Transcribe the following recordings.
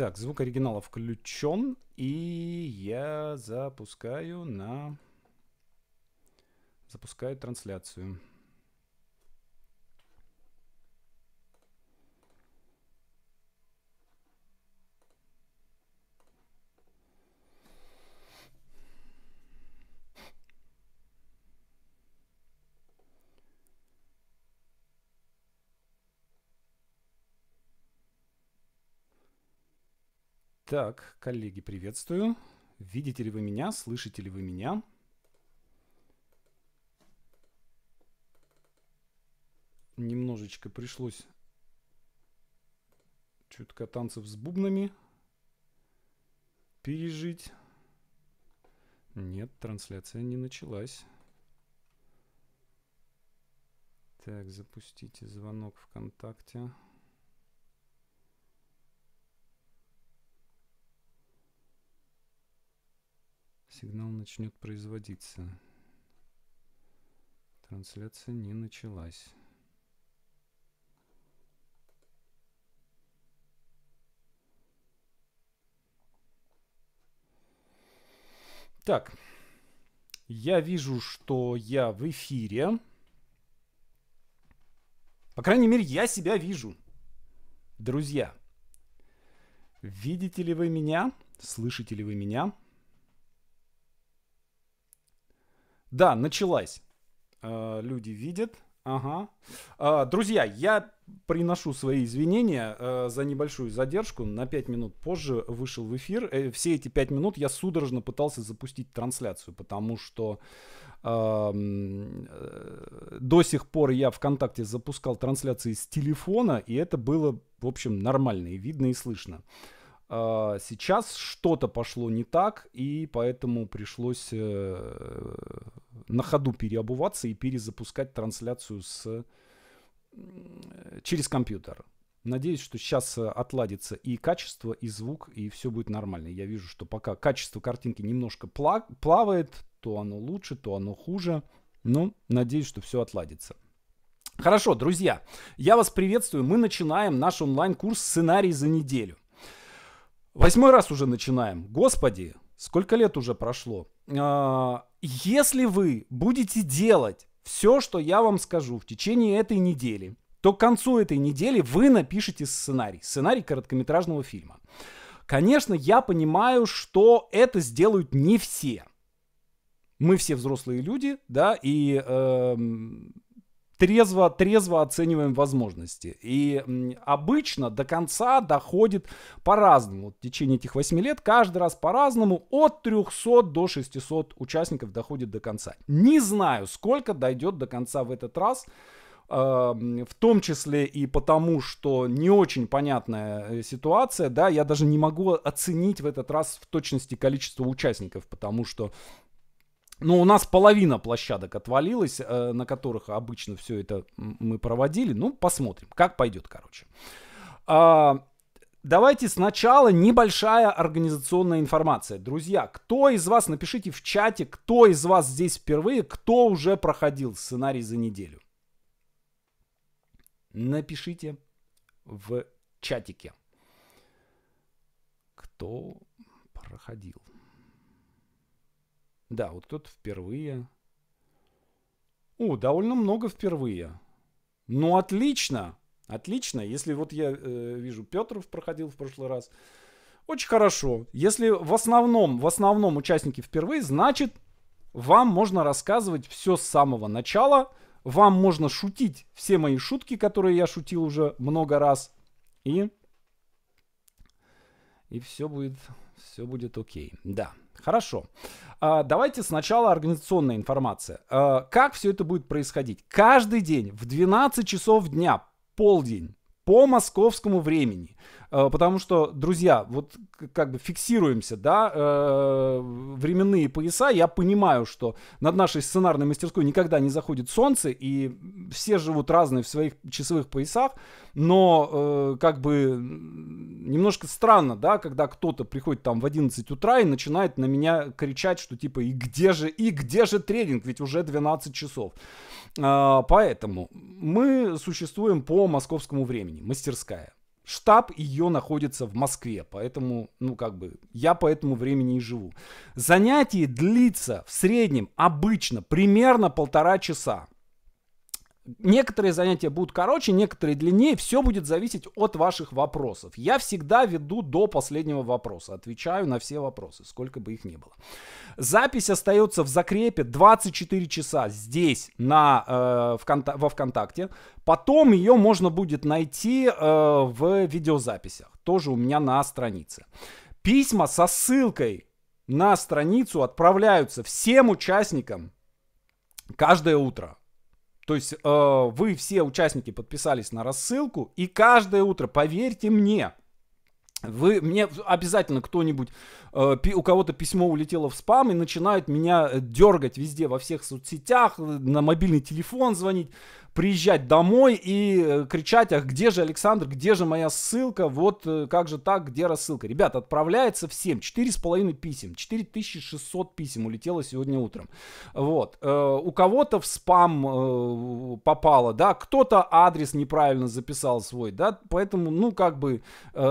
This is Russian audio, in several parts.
Так, звук оригинала включен, и я запускаю на... Запускаю трансляцию. Так, коллеги, приветствую. Видите ли вы меня? Слышите ли вы меня? Немножечко пришлось чутка танцев с бубнами пережить. Нет, трансляция не началась. Так, запустите звонок ВКонтакте. Сигнал начнет производиться. Трансляция не началась. Так, я вижу, что я в эфире. По крайней мере, я себя вижу. Друзья, видите ли вы меня? Слышите ли вы меня? Да, началась. Э, люди видят. Ага. Э, друзья, я приношу свои извинения э, за небольшую задержку. На 5 минут позже вышел в эфир. Все эти 5 минут я судорожно пытался запустить трансляцию, потому что эм, до сих пор я ВКонтакте запускал трансляции с телефона, и это было, в общем, нормально и видно и слышно. А, сейчас что-то пошло не так, и поэтому пришлось э, на ходу переобуваться и перезапускать трансляцию с... Э, через компьютер. Надеюсь, что сейчас э, отладится и качество, и звук, и все будет нормально. Я вижу, что пока качество картинки немножко плавает, то оно лучше, то оно хуже. Но ну, надеюсь, что все отладится. Хорошо, друзья, я вас приветствую. Мы начинаем наш онлайн-курс «Сценарий за неделю». Восьмой раз уже начинаем. Господи, сколько лет уже прошло. А, если вы будете делать все, что я вам скажу в течение этой недели, то к концу этой недели вы напишите сценарий. Сценарий короткометражного фильма. Конечно, я понимаю, что это сделают не все. Мы все взрослые люди, да, и эм, трезво, трезво оцениваем возможности. И обычно до конца доходит по-разному. В течение этих 8 лет каждый раз по-разному от 300 до 600 участников доходит до конца. Не знаю, сколько дойдет до конца в этот раз э, в том числе и потому, что не очень понятная э, ситуация, да, я даже не могу оценить в этот раз в точности количество участников, потому что ну, у нас половина площадок отвалилась, э, на которых обычно все это мы проводили. Ну, посмотрим, как пойдет, короче. А, давайте сначала небольшая организационная информация. Друзья, кто из вас, напишите в чате, кто из вас здесь впервые, кто уже проходил сценарий за неделю. Напишите в чатике, кто проходил. Да, вот кто-то впервые. О, довольно много впервые. Ну, отлично. Отлично. Если вот я э, вижу, Петров проходил в прошлый раз. Очень хорошо. Если в основном, в основном участники впервые, значит, вам можно рассказывать все с самого начала. Вам можно шутить все мои шутки, которые я шутил уже много раз. И, и все будет, все будет окей. Да. Хорошо. А, давайте сначала организационная информация. А, как все это будет происходить? Каждый день в 12 часов дня, полдень, по московскому времени. Э, потому что, друзья, вот как бы фиксируемся, да, э, временные пояса. Я понимаю, что над нашей сценарной мастерской никогда не заходит солнце, и все живут разные в своих часовых поясах, но э, как бы немножко странно, да, когда кто-то приходит там в 11 утра и начинает на меня кричать, что типа и где же, и где же тренинг, ведь уже 12 часов. А, поэтому мы существуем по московскому времени, мастерская. Штаб ее находится в Москве, поэтому, ну как бы, я по этому времени и живу. Занятие длится в среднем обычно примерно полтора часа. Некоторые занятия будут короче, некоторые длиннее. Все будет зависеть от ваших вопросов. Я всегда веду до последнего вопроса. Отвечаю на все вопросы, сколько бы их ни было. Запись остается в закрепе 24 часа здесь, на, э, вконта- во ВКонтакте. Потом ее можно будет найти э, в видеозаписях. Тоже у меня на странице. Письма со ссылкой на страницу отправляются всем участникам каждое утро то есть э, вы все участники подписались на рассылку, и каждое утро, поверьте мне, вы мне обязательно кто-нибудь, э, у кого-то письмо улетело в спам и начинают меня э, дергать везде, во всех соцсетях, э, на мобильный телефон звонить приезжать домой и э, кричать, ах, где же Александр, где же моя ссылка, вот э, как же так, где рассылка. Ребята, отправляется всем 4,5 писем, 4600 писем улетело сегодня утром. Вот. Э, у кого-то в спам попало, да, кто-то адрес неправильно записал свой, да, поэтому, ну, как бы,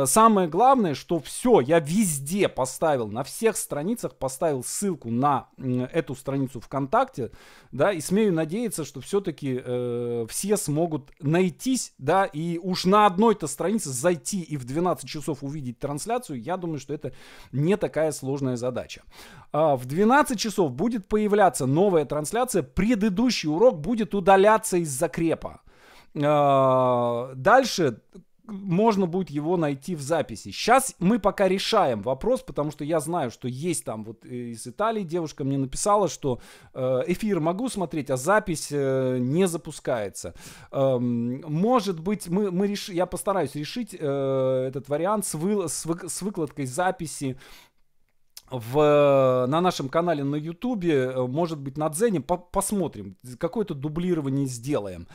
самое главное, что все, я везде поставил, на всех страницах поставил ссылку на эту страницу ВКонтакте, да, и смею надеяться, что все-таки Э, все смогут найтись, да, и уж на одной-то странице зайти и в 12 часов увидеть трансляцию, я думаю, что это не такая сложная задача. А, в 12 часов будет появляться новая трансляция, предыдущий урок будет удаляться из закрепа. А, дальше можно будет его найти в записи. Сейчас мы пока решаем вопрос, потому что я знаю, что есть там вот э, из Италии девушка мне написала, что э, эфир могу смотреть, а запись э, не запускается. Эм, может быть, мы, мы реш... я постараюсь решить этот вариант с, вы... с выкладкой записи в, на нашем канале на Ютубе, может быть, на Дзене, по посмотрим, какое-то дублирование сделаем.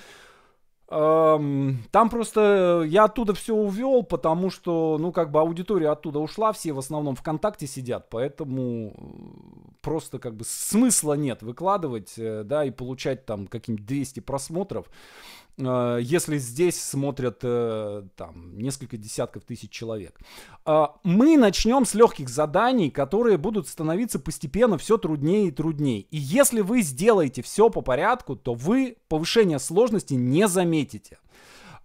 Там просто э, я оттуда все увел, потому что, ну, как бы аудитория оттуда ушла, все в основном ВКонтакте сидят, поэтому э, просто как бы смысла нет выкладывать, э, да, и получать там какие-нибудь 200 просмотров. Э, если здесь смотрят э, там несколько десятков тысяч человек. А, мы начнем с легких заданий, которые будут становиться постепенно все труднее и труднее. И если вы сделаете все по порядку, то вы повышение сложности не заметите.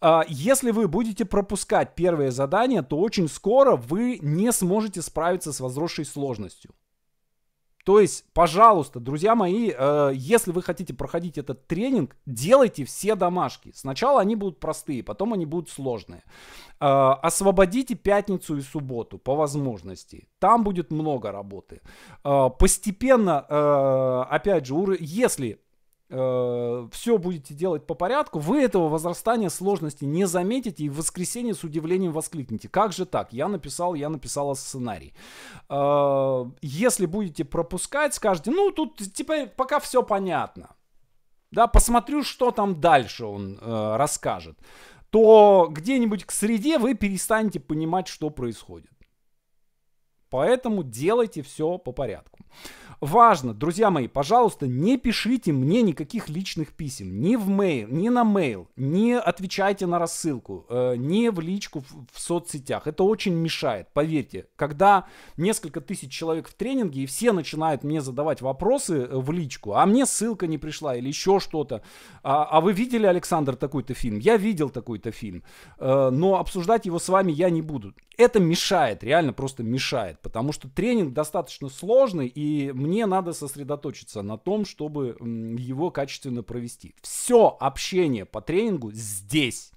А, если вы будете пропускать первые задания, то очень скоро вы не сможете справиться с возросшей сложностью. То есть, пожалуйста, друзья мои, э, если вы хотите проходить этот тренинг, делайте все домашки. Сначала они будут простые, потом они будут сложные. Э, освободите пятницу и субботу по возможности. Там будет много работы. Э, постепенно, э, опять же, если Э, все будете делать по порядку, вы этого возрастания сложности не заметите и в воскресенье с удивлением воскликнете: Как же так? Я написал, я написала сценарий. Э, если будете пропускать, скажете, ну тут типа пока все понятно. Да, посмотрю, что там дальше он э, расскажет. То где-нибудь к среде вы перестанете понимать, что происходит. Поэтому делайте все по порядку. Важно, друзья мои, пожалуйста, не пишите мне никаких личных писем, ни в мейл, ни на мейл, не отвечайте на рассылку, э, не в личку в, в соцсетях. Это очень мешает, поверьте. Когда несколько тысяч человек в тренинге, и все начинают мне задавать вопросы э, в личку, а мне ссылка не пришла или еще что-то. А, а вы видели, Александр, такой-то фильм? Я видел такой-то фильм, э, но обсуждать его с вами я не буду. Это мешает, реально просто мешает, потому что тренинг достаточно сложный, и мне мне надо сосредоточиться на том, чтобы его качественно провести. Все общение по тренингу здесь.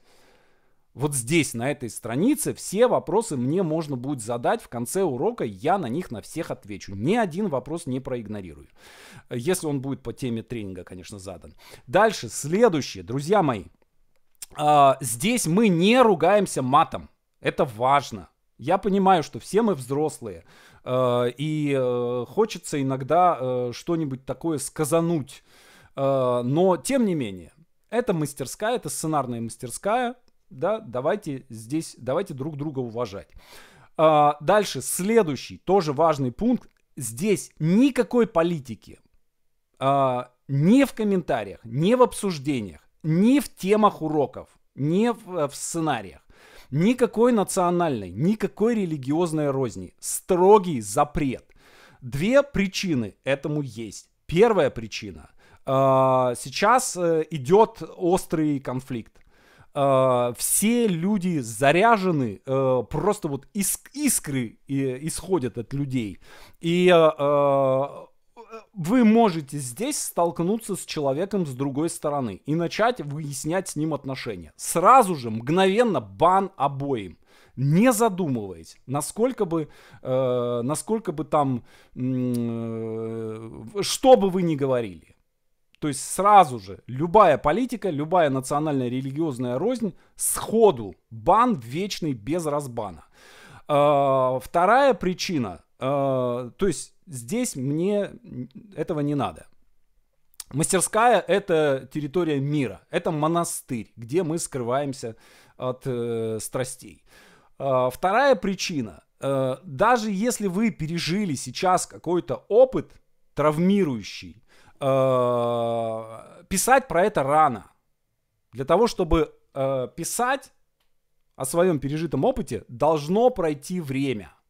Вот здесь, на этой странице, все вопросы мне можно будет задать в конце урока, я на них на всех отвечу. Ни один вопрос не проигнорирую. Если он будет по теме тренинга, конечно, задан. Дальше, следующее, друзья мои. А, здесь мы не ругаемся матом. Это важно. Я понимаю, что все мы взрослые. Э, и э, хочется иногда э, что-нибудь такое сказануть. Но, тем не менее, это мастерская, это сценарная мастерская, да, давайте здесь, давайте друг друга уважать. Дальше, следующий, тоже важный пункт. Здесь никакой политики, ни в комментариях, ни в обсуждениях, ни в темах уроков, не в сценариях. Никакой национальной, никакой религиозной розни. Строгий запрет. Две причины этому есть. Первая причина. А, сейчас э, идет острый конфликт. А, все люди заряжены, э, просто вот искры э, исходят от людей. И вы можете здесь столкнуться с человеком с другой стороны и начать выяснять с ним отношения. Сразу же, мгновенно бан обоим. Не задумываясь, насколько бы, э, насколько бы там, э, что бы вы ни говорили. То есть сразу же любая политика, любая национальная религиозная рознь, сходу бан вечный без разбана. Э, вторая причина а, то есть здесь мне этого не надо. Мастерская – это территория мира, это монастырь, где мы скрываемся от э, страстей. Э, вторая причина. Э, даже если вы пережили сейчас какой-то опыт травмирующий, э, писать про это рано. Для того, чтобы э, писать о своем пережитом опыте, должно пройти время –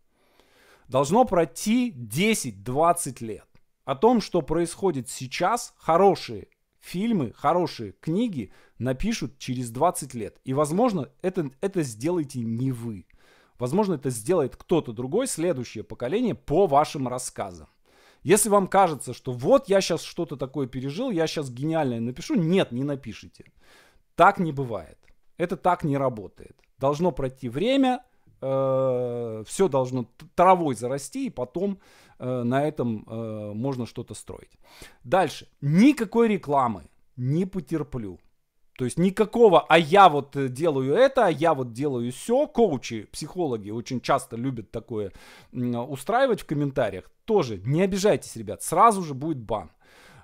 Должно пройти 10-20 лет. О том, что происходит сейчас, хорошие фильмы, хорошие книги напишут через 20 лет. И, возможно, это, это сделаете не вы. Возможно, это сделает кто-то другой, следующее поколение, по вашим рассказам. Если вам кажется, что вот я сейчас что-то такое пережил, я сейчас гениальное напишу, нет, не напишите. Так не бывает. Это так не работает. Должно пройти время, Э, все должно травой зарасти, и потом э, на этом э, можно что-то строить. Дальше. Никакой рекламы не потерплю. То есть никакого, а я вот э, делаю это, а я вот делаю все. Коучи, психологи очень часто любят такое устраивать в комментариях. Тоже не обижайтесь, ребят, сразу же будет бан.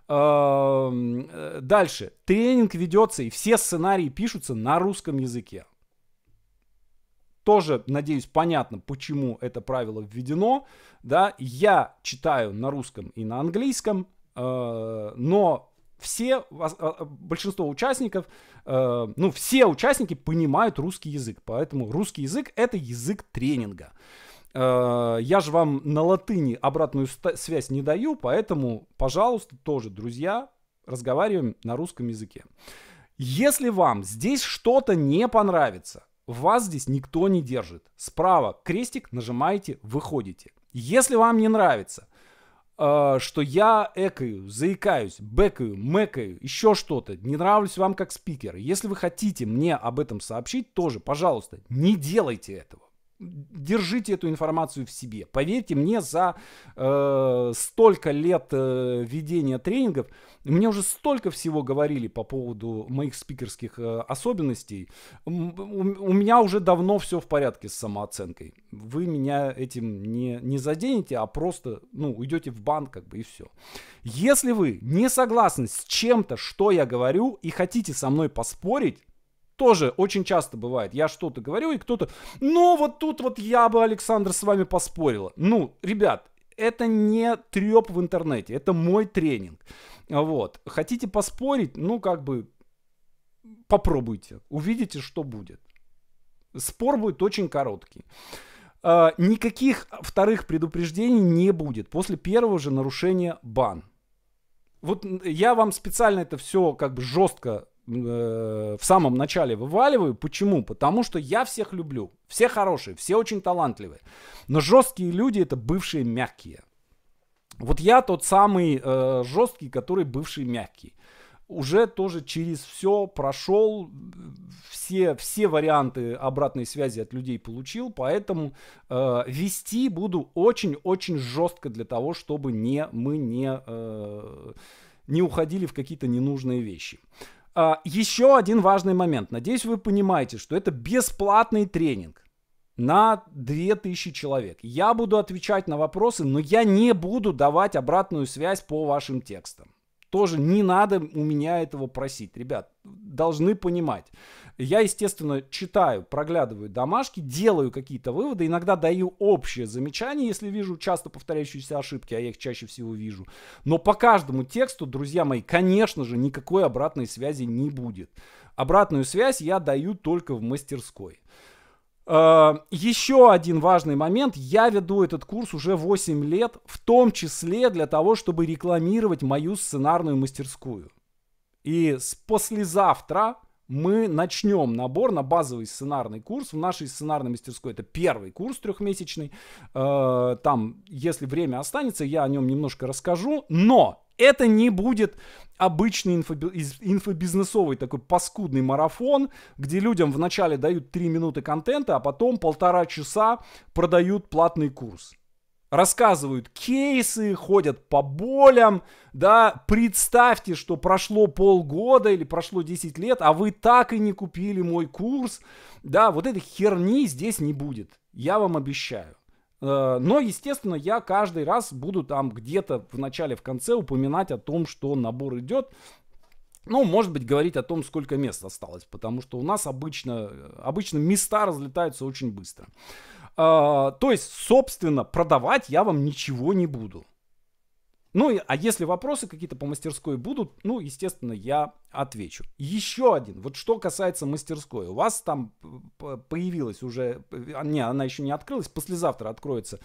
Эм, э, дальше. Тренинг ведется, и все сценарии пишутся на русском языке тоже, надеюсь, понятно, почему это правило введено. Да, я читаю на русском и на английском, э, но все, а, а, большинство участников, э, ну, все участники понимают русский язык, поэтому русский язык – это язык тренинга. Э, я же вам на латыни обратную связь не даю, поэтому, пожалуйста, тоже, друзья, разговариваем на русском языке. Если вам здесь что-то не понравится, вас здесь никто не держит. Справа крестик нажимаете, выходите. Если вам не нравится, э, что я экаю, заикаюсь, бэкаю, мэкаю, еще что-то, не нравлюсь вам как спикер, если вы хотите мне об этом сообщить, тоже, пожалуйста, не делайте этого держите эту информацию в себе. Поверьте мне, за э, столько лет э, ведения тренингов, мне уже столько всего говорили по поводу моих спикерских э, особенностей. У, у меня уже давно все в порядке с самооценкой. Вы меня этим не, не заденете, а просто ну, уйдете в банк как бы и все. Если вы не согласны с чем-то, что я говорю, и хотите со мной поспорить, тоже очень часто бывает. Я что-то говорю, и кто-то, ну вот тут вот я бы, Александр, с вами поспорила. Ну, ребят, это не треп в интернете, это мой тренинг. Вот. Хотите поспорить? Ну, как бы, попробуйте. Увидите, что будет. Спор будет очень короткий. А, никаких вторых предупреждений не будет. После первого же нарушения бан. Вот я вам специально это все как бы жестко Э, в самом начале вываливаю. Почему? Потому что я всех люблю. Все хорошие, все очень талантливые. Но жесткие люди это бывшие мягкие. Вот я тот самый э, жесткий, который бывший мягкий. Уже тоже через все прошел, все, все варианты обратной связи от людей получил, поэтому э, вести буду очень-очень жестко для того, чтобы не, мы не... Э, не уходили в какие-то ненужные вещи. А, еще один важный момент. Надеюсь, вы понимаете, что это бесплатный тренинг на 2000 человек. Я буду отвечать на вопросы, но я не буду давать обратную связь по вашим текстам. Тоже не надо у меня этого просить. Ребят, должны понимать. Я, естественно, читаю, проглядываю домашки, делаю какие-то выводы, иногда даю общее замечание, если вижу часто повторяющиеся ошибки, а я их чаще всего вижу. Но по каждому тексту, друзья мои, конечно же, никакой обратной связи не будет. Обратную связь я даю только в мастерской. А, еще один важный момент. Я веду этот курс уже 8 лет, в том числе для того, чтобы рекламировать мою сценарную мастерскую. И с послезавтра мы начнем набор на базовый сценарный курс. В нашей сценарной мастерской это первый курс трехмесячный. Э, там, если время останется, я о нем немножко расскажу. Но это не будет обычный инфобизнесовый такой паскудный марафон, где людям вначале дают 3 минуты контента, а потом полтора часа продают платный курс рассказывают кейсы, ходят по болям, да, представьте, что прошло полгода или прошло 10 лет, а вы так и не купили мой курс, да, вот этой херни здесь не будет, я вам обещаю. Э, но, естественно, я каждый раз буду там где-то в начале, в конце упоминать о том, что набор идет, ну, может быть, говорить о том, сколько мест осталось, потому что у нас обычно, обычно места разлетаются очень быстро. А, то есть, собственно, продавать я вам ничего не буду. Ну, а если вопросы какие-то по мастерской будут, ну, естественно, я отвечу. Еще один. Вот что касается мастерской. У вас там э, появилась уже, э, не, она еще не открылась, послезавтра откроется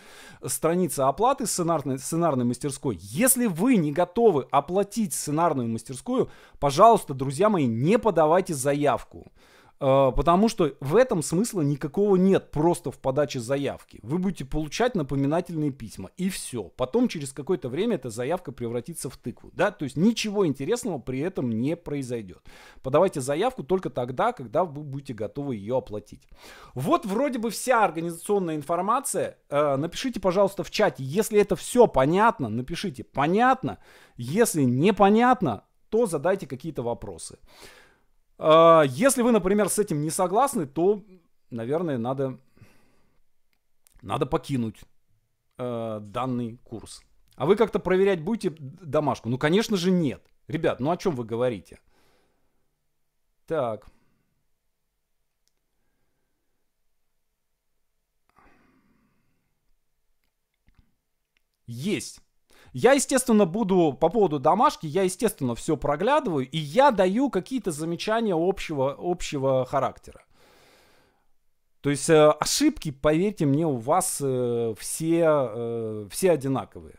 страница оплаты сценарной, сценарной мастерской. Если вы не готовы оплатить сценарную мастерскую, пожалуйста, друзья мои, не подавайте заявку. Э, потому что в этом смысла никакого нет просто в подаче заявки. Вы будете получать напоминательные письма, и все. Потом через какое-то время эта заявка превратится в тыкву, да, то есть ничего интересного при этом не произойдет. Подавайте заявку только тогда, когда вы будете готовы ее оплатить. Вот вроде бы вся организационная информация. Э, напишите, пожалуйста, в чате, если это все понятно, напишите понятно, если непонятно, то задайте какие-то вопросы. А, если вы, например, с этим не согласны, то, наверное, надо, надо покинуть э, данный курс. А вы как-то проверять будете домашку? Ну, конечно же, нет. Ребят, ну о чем вы говорите? Так. Есть. Я, естественно, буду по поводу домашки, я, естественно, все проглядываю, и я даю какие-то замечания общего, общего характера. То есть э, ошибки, поверьте мне, у вас э, все, э, все одинаковые.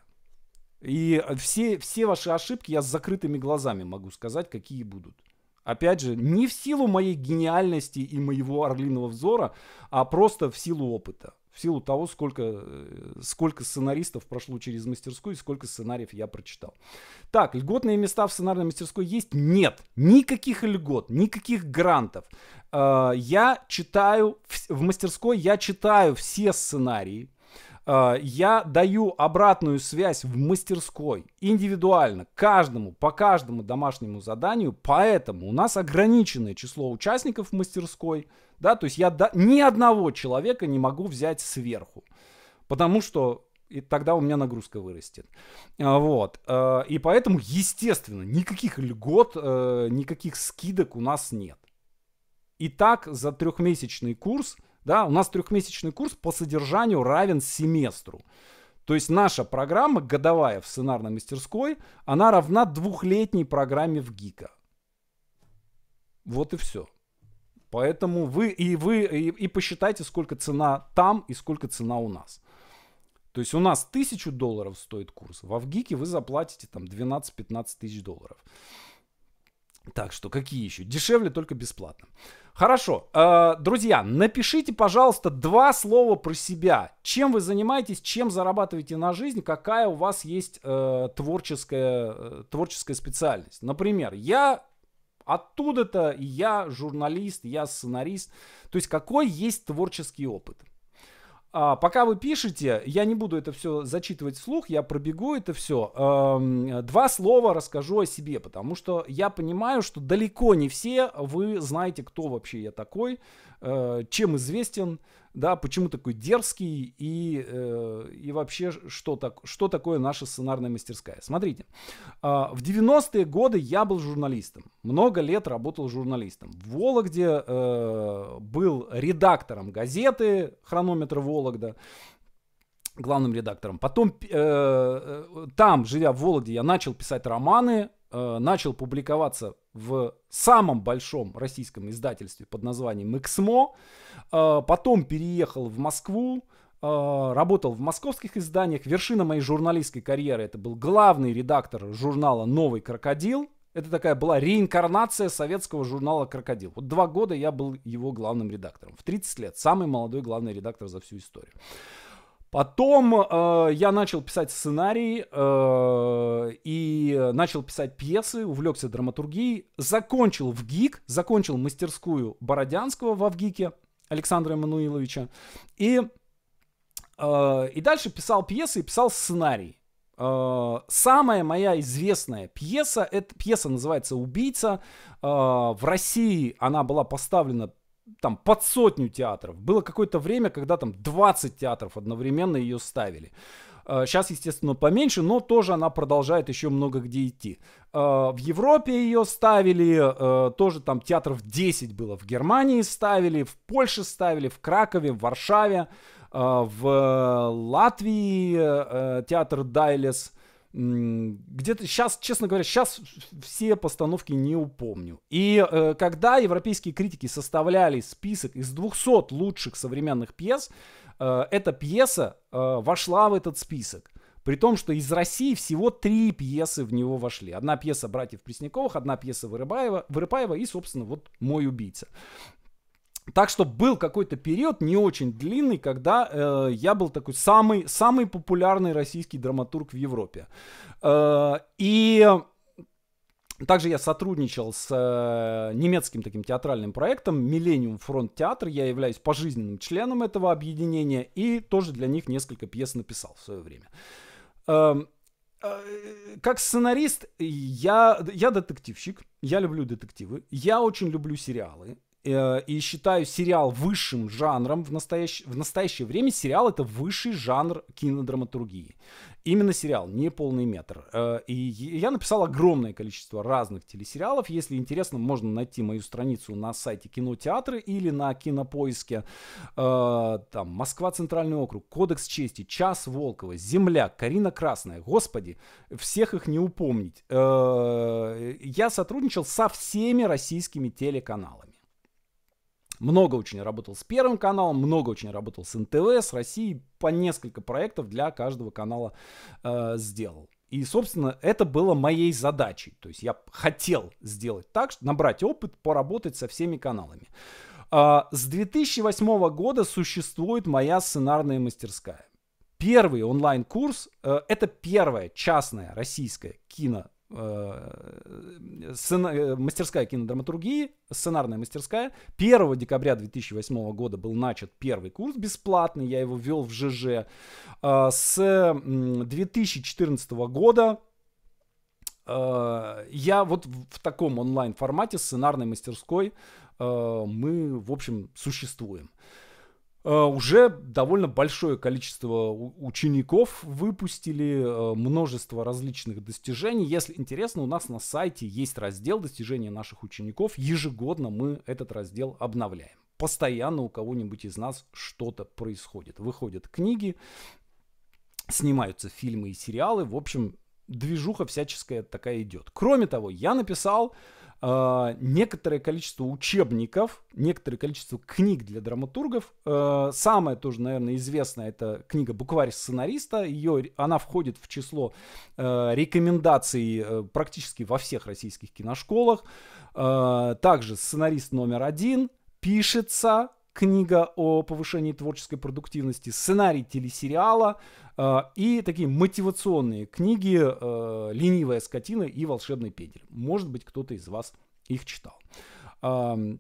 И все, все ваши ошибки я с закрытыми глазами могу сказать, какие будут. Опять же, не в силу моей гениальности и моего орлиного взора, а просто в силу опыта в силу того, сколько, э, сколько сценаристов прошло через мастерскую и сколько сценариев я прочитал. Так, льготные места в сценарной мастерской есть? Нет, никаких льгот, никаких грантов. Э, я читаю, в мастерской я читаю все сценарии, Э, я даю обратную связь в мастерской, индивидуально, каждому, по каждому домашнему заданию, поэтому у нас ограниченное число участников в мастерской, да, то есть я до... ни одного человека не могу взять сверху, потому что и тогда у меня нагрузка вырастет. Э, вот. Э, и поэтому, естественно, никаких льгот, никаких скидок у нас нет. И так за трехмесячный курс – да, у нас трехмесячный курс по содержанию равен семестру. То есть наша программа годовая в сценарной мастерской, она равна двухлетней программе в ГИКа. Вот и все. Поэтому вы и вы и, и посчитайте, сколько цена там и сколько цена у нас. То есть у нас 1000 долларов стоит курс, в Авгике вы заплатите там 12-15 тысяч долларов. Так что какие еще? Дешевле, только бесплатно. Хорошо. Э, друзья, напишите, пожалуйста, два слова про себя. Чем вы занимаетесь, чем зарабатываете на жизнь, какая у вас есть э, творческая, э, творческая специальность. Например, я оттуда-то, я журналист, я сценарист. То есть какой есть творческий опыт? А, пока вы пишете, я не буду это все зачитывать вслух, я пробегу это все. Эм, два слова расскажу о себе, потому что я понимаю, что далеко не все вы знаете, кто вообще я такой. Э, чем известен, да, почему такой дерзкий и, э, и вообще что, так, что такое наша сценарная мастерская. Смотрите, а, в 90-е годы я был журналистом, много лет работал журналистом. В Вологде э, был редактором газеты «Хронометр Вологда», главным редактором. Потом э, там, живя в Вологде, я начал писать романы, Э, начал публиковаться в самом большом российском издательстве под названием «Эксмо», э, потом переехал в Москву, э, работал в московских изданиях. Вершина моей журналистской карьеры это был главный редактор журнала «Новый крокодил», это такая была реинкарнация советского журнала «Крокодил». Вот два года я был его главным редактором. В 30 лет. Самый молодой главный редактор за всю историю. Потом э, я начал писать сценарий э, и начал писать пьесы, увлекся драматургией, закончил в ГИК, закончил мастерскую Бородянского во ВГИКе Александра Эммануиловича. И, э, и дальше писал пьесы и писал сценарий. Э, самая моя известная пьеса, это пьеса называется «Убийца». Э, в России она была поставлена там под сотню театров. Было какое-то время, когда там 20 театров одновременно ее ставили. Сейчас, э, естественно, поменьше, но тоже она продолжает еще много где идти. Э, в Европе ее ставили, э, тоже там театров 10 было. В Германии ставили, в Польше ставили, в Кракове, в Варшаве, в Латвии театр Дайлес где-то сейчас, честно говоря, сейчас все постановки не упомню. И э, когда европейские критики составляли список из 200 лучших современных пьес, э, эта пьеса э, вошла в этот список. При том, что из России всего три пьесы в него вошли. Одна пьеса братьев Пресняковых, одна пьеса Вырыбаева, Вырыпаева и, собственно, вот «Мой убийца». Так что был какой-то период не очень длинный, когда э, я был такой самый самый популярный российский драматург в Европе. Э, и также я сотрудничал с э, немецким таким театральным проектом Millennium Front Театр. Я являюсь пожизненным членом этого объединения и тоже для них несколько пьес написал в свое время. Эм, э, как сценарист я, я детективщик, я люблю детективы, я очень люблю сериалы, Э, и считаю сериал высшим жанром в, настоящ... в настоящее время. Сериал это высший жанр кинодраматургии. Именно сериал, не полный метр. Э, и я написал огромное количество разных телесериалов. Если интересно, можно найти мою страницу на сайте кинотеатра или на кинопоиске. Э, там Москва, Центральный округ, Кодекс чести, Час Волкова, Земля, Карина Красная. Господи, всех их не упомнить. я сотрудничал со всеми российскими телеканалами. Много очень работал с Первым каналом, много очень работал с НТВ, с Россией. По несколько проектов для каждого канала э, сделал. И, собственно, это было моей задачей. То есть я хотел сделать так, набрать опыт, поработать со всеми каналами. Э, с 2008 года существует моя сценарная мастерская. Первый онлайн-курс э, это первая частная российская кино Э, сцена... Э, мастерская кинодраматургии, сценарная мастерская. 1 декабря 2008 года был начат первый курс бесплатный, я его вел в ЖЖ. Э, с 2014 года я вот в таком онлайн формате сценарной мастерской мы, в общем, существуем. Э, уже довольно большое количество учеников выпустили, э, множество различных достижений. Если интересно, у нас на сайте есть раздел достижения наших учеников. Ежегодно мы этот раздел обновляем. Постоянно у кого-нибудь из нас что-то происходит. Выходят книги, снимаются фильмы и сериалы. В общем, движуха всяческая такая идет. Кроме того, я написал а, некоторое количество учебников, некоторое количество книг для драматургов. Э, самая тоже, наверное, известная это книга «Букварь сценариста». Ее, она входит в число э, рекомендаций э, практически во всех российских киношколах. Э, также сценарист номер один пишется книга о повышении творческой продуктивности, сценарий телесериала э, и такие мотивационные книги э, «Ленивая скотина» и «Волшебный педель». Может быть, кто-то из вас их читал.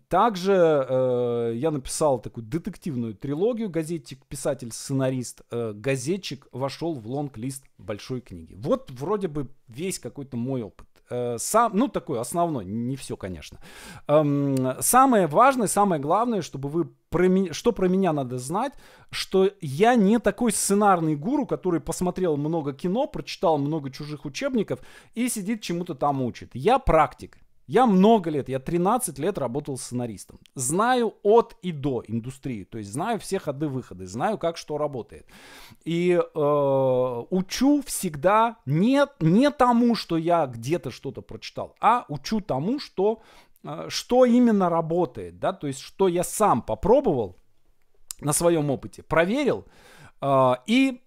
Также э, я написал такую детективную трилогию «Газетчик, писатель, сценарист». Э, «Газетчик» вошел в лонг-лист большой книги. Вот вроде бы весь какой-то мой опыт э, сам, ну такой основной, не все, конечно. Самое важное, самое главное, чтобы вы про меня, что про меня надо знать, что я не такой сценарный гуру, который посмотрел много кино, прочитал много чужих учебников и сидит чему-то там учит. Я практик. Я много лет, я 13 лет работал сценаристом. Знаю от и до индустрию, то есть знаю все ходы-выходы, знаю, как что работает. И э, учу всегда не, не тому, что я где-то что-то прочитал, а учу тому, что, э, что именно работает, да, то есть что я сам попробовал на своем опыте, проверил э, и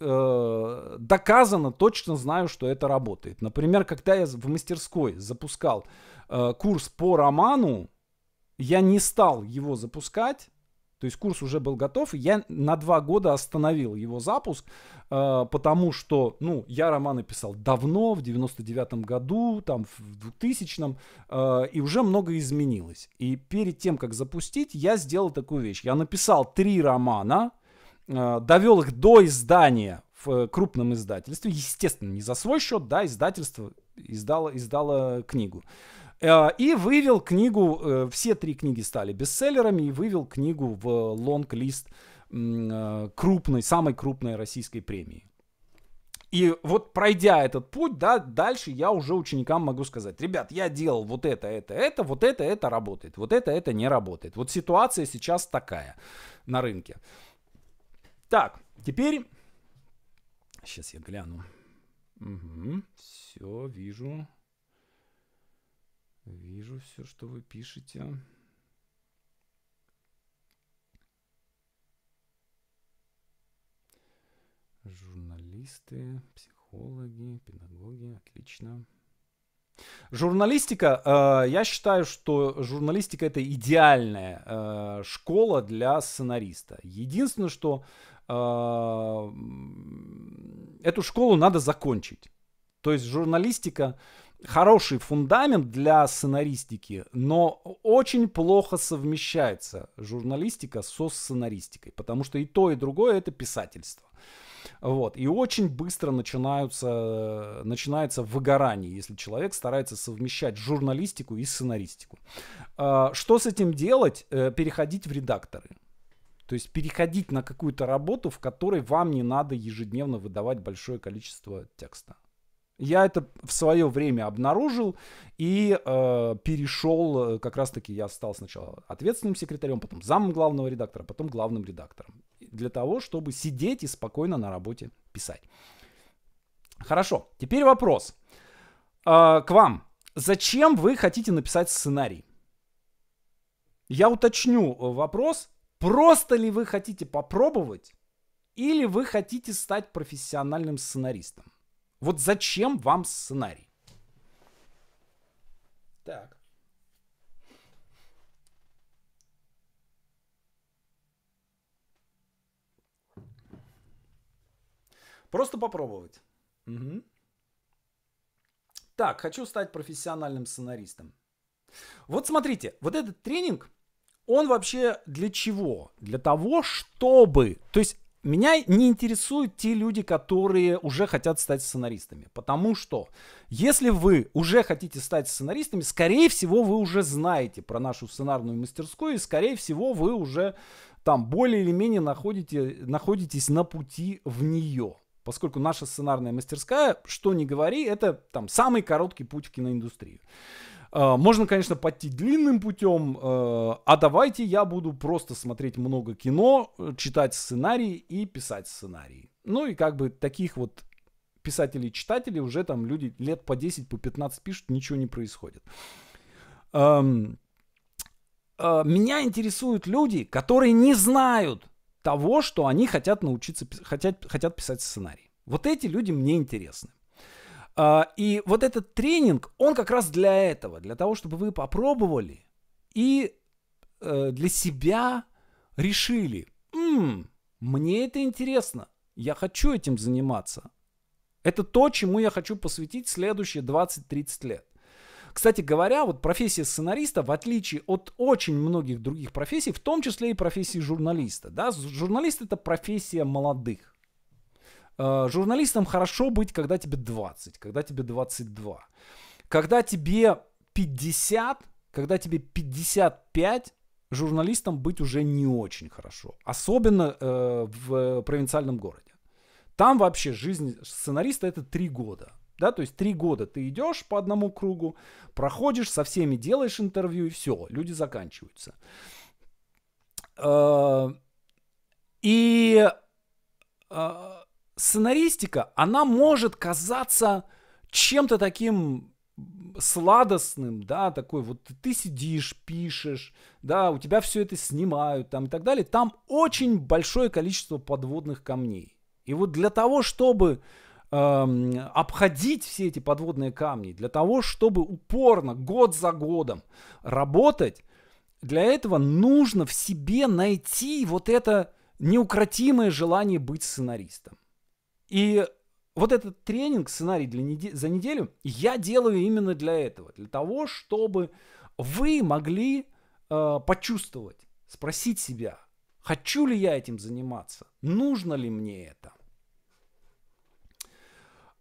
э, доказано, точно знаю, что это работает. Например, когда я в мастерской запускал э, курс по роману, я не стал его запускать. То есть курс уже был готов, и я на два года остановил его запуск, э, потому что, ну, я романы писал давно, в 99-м году, там, в 2000-м, э, и уже многое изменилось. И перед тем, как запустить, я сделал такую вещь. Я написал три романа, Э, довел их до издания в э, крупном издательстве, естественно, не за свой счет, да, издательство издало, издало книгу. Э, и вывел книгу, все три книги стали бестселлерами, и вывел книгу в лонг-лист крупной, самой крупной российской премии. И вот пройдя этот путь, да, дальше я уже ученикам могу сказать, ребят, я делал вот это, это, это, вот это, это работает, вот это, это не работает. Вот ситуация сейчас такая на рынке. Так, теперь... Сейчас я гляну. Угу, все, вижу. Вижу все, что вы пишете. Журналисты, психологи, педагоги, отлично. Журналистика, э, я считаю, что журналистика это идеальная э, школа для сценариста. Единственное, что Э, эту школу надо закончить. То есть журналистика хороший фундамент для сценаристики, но очень плохо совмещается журналистика со сценаристикой, потому что и то, и другое это писательство. Вот. И очень быстро начинаются, начинается выгорание, если человек старается совмещать журналистику и сценаристику. Э, что с этим делать? Э, переходить в редакторы. То есть переходить на какую-то работу, в которой вам не надо ежедневно выдавать большое количество текста. Я это в свое время обнаружил и э, перешел, э, как раз-таки я стал сначала ответственным секретарем, потом замом главного редактора, потом главным редактором. Для того, чтобы сидеть и спокойно на работе писать. Хорошо, теперь вопрос э, к вам. Зачем вы хотите написать сценарий? Я уточню э, вопрос. Просто ли вы хотите попробовать или вы хотите стать профессиональным сценаристом? Вот зачем вам сценарий? Так. Просто попробовать. Угу. Так, хочу стать профессиональным сценаристом. Вот смотрите, вот этот тренинг он вообще для чего? Для того, чтобы... То есть меня не интересуют те люди, которые уже хотят стать сценаристами. Потому что если вы уже хотите стать сценаристами, скорее всего, вы уже знаете про нашу сценарную мастерскую, и скорее всего, вы уже там более или менее находите, находитесь на пути в нее. Поскольку наша сценарная мастерская, что ни говори, это там самый короткий путь в киноиндустрию. А, можно, конечно, пойти длинным путем, а, а давайте я буду просто смотреть много кино, читать сценарии и писать сценарии. Ну и как бы таких вот писателей-читателей уже там люди лет по 10, по 15 пишут, ничего не происходит. А, меня интересуют люди, которые не знают того, что они хотят научиться, хотят, хотят писать сценарий. Вот эти люди мне интересны. А, и вот этот тренинг, он как раз для этого, для того, чтобы вы попробовали и э, для себя решили, «М-м, мне это интересно, я хочу этим заниматься. Это то, чему я хочу посвятить следующие 20-30 лет. Кстати говоря, вот профессия сценариста, в отличие от очень многих других профессий, в том числе и профессии журналиста, да, журналист это профессия молодых. Э, журналистам хорошо быть, когда тебе 20, когда тебе 22. Когда тебе 50, когда тебе 55, журналистам быть уже не очень хорошо. Особенно э, в провинциальном городе. Там вообще жизнь сценариста это 3 года. Да, то есть три года ты идешь по одному кругу, проходишь, со всеми делаешь интервью, и все, люди заканчиваются. Э, и э, сценаристика, она может казаться чем-то таким сладостным, да, такой вот ты сидишь, пишешь, да, у тебя все это снимают там и так далее. Там очень большое количество подводных камней. И вот для того, чтобы э, обходить все эти подводные камни, для того, чтобы упорно, год за годом работать, для этого нужно в себе найти вот это неукротимое желание быть сценаристом. И вот этот тренинг, сценарий для неде- за неделю, я делаю именно для этого. Для того, чтобы вы могли э, почувствовать, спросить себя, хочу ли я этим заниматься, нужно ли мне это.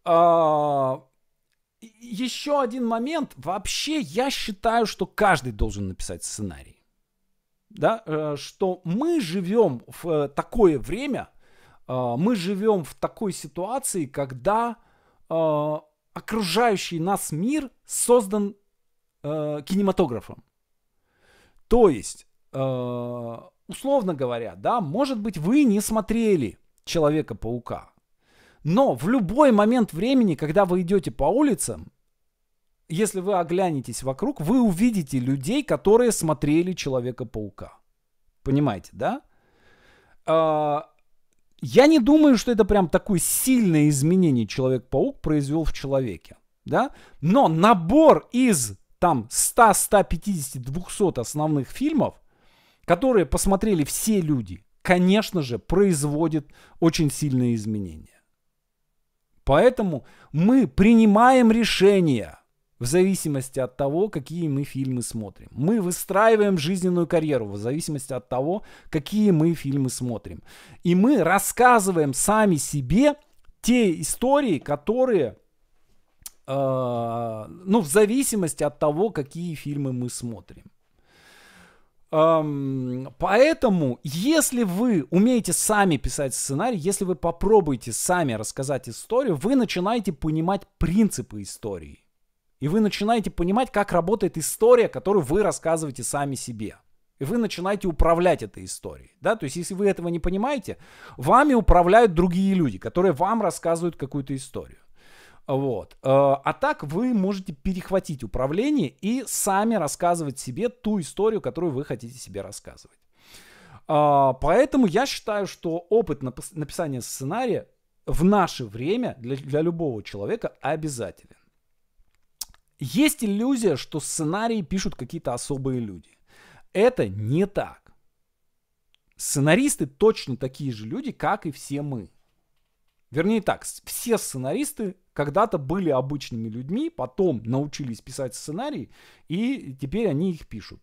А, еще один момент. Вообще, я считаю, что каждый должен написать сценарий. Да, э, что мы живем в э, такое время, а, мы живем в такой ситуации, когда а, окружающий нас мир создан а, кинематографом. То есть, условно говоря, да, может быть, вы не смотрели Человека-паука, но в любой момент времени, когда вы идете по улицам, если вы оглянетесь вокруг, вы увидите людей, которые смотрели Человека-паука. Понимаете, да? Я не думаю, что это прям такое сильное изменение Человек-паук произвел в человеке. Да? Но набор из там 100, 150, 200 основных фильмов, которые посмотрели все люди, конечно же, производит очень сильные изменения. Поэтому мы принимаем решения в зависимости от того, какие мы фильмы смотрим. Мы выстраиваем жизненную карьеру в зависимости от того, какие мы фильмы смотрим. И мы рассказываем сами себе те истории, которые, э, ну, в зависимости от того, какие фильмы мы смотрим. Эм, поэтому, если вы умеете сами писать сценарий, если вы попробуете сами рассказать историю, вы начинаете понимать принципы истории. И вы начинаете понимать, как работает история, которую вы рассказываете сами себе. И вы начинаете управлять этой историей. Да? То есть, если вы этого не понимаете, вами управляют другие люди, которые вам рассказывают какую-то историю. Вот. Э, а так вы можете перехватить управление и сами рассказывать себе ту историю, которую вы хотите себе рассказывать. Э, поэтому я считаю, что опыт написания сценария в наше время для, для любого человека обязателен. Есть иллюзия, что сценарии пишут какие-то особые люди. Это не так. Сценаристы точно такие же люди, как и все мы. Вернее так, все сценаристы когда-то были обычными людьми, потом научились писать сценарии, и теперь они их пишут.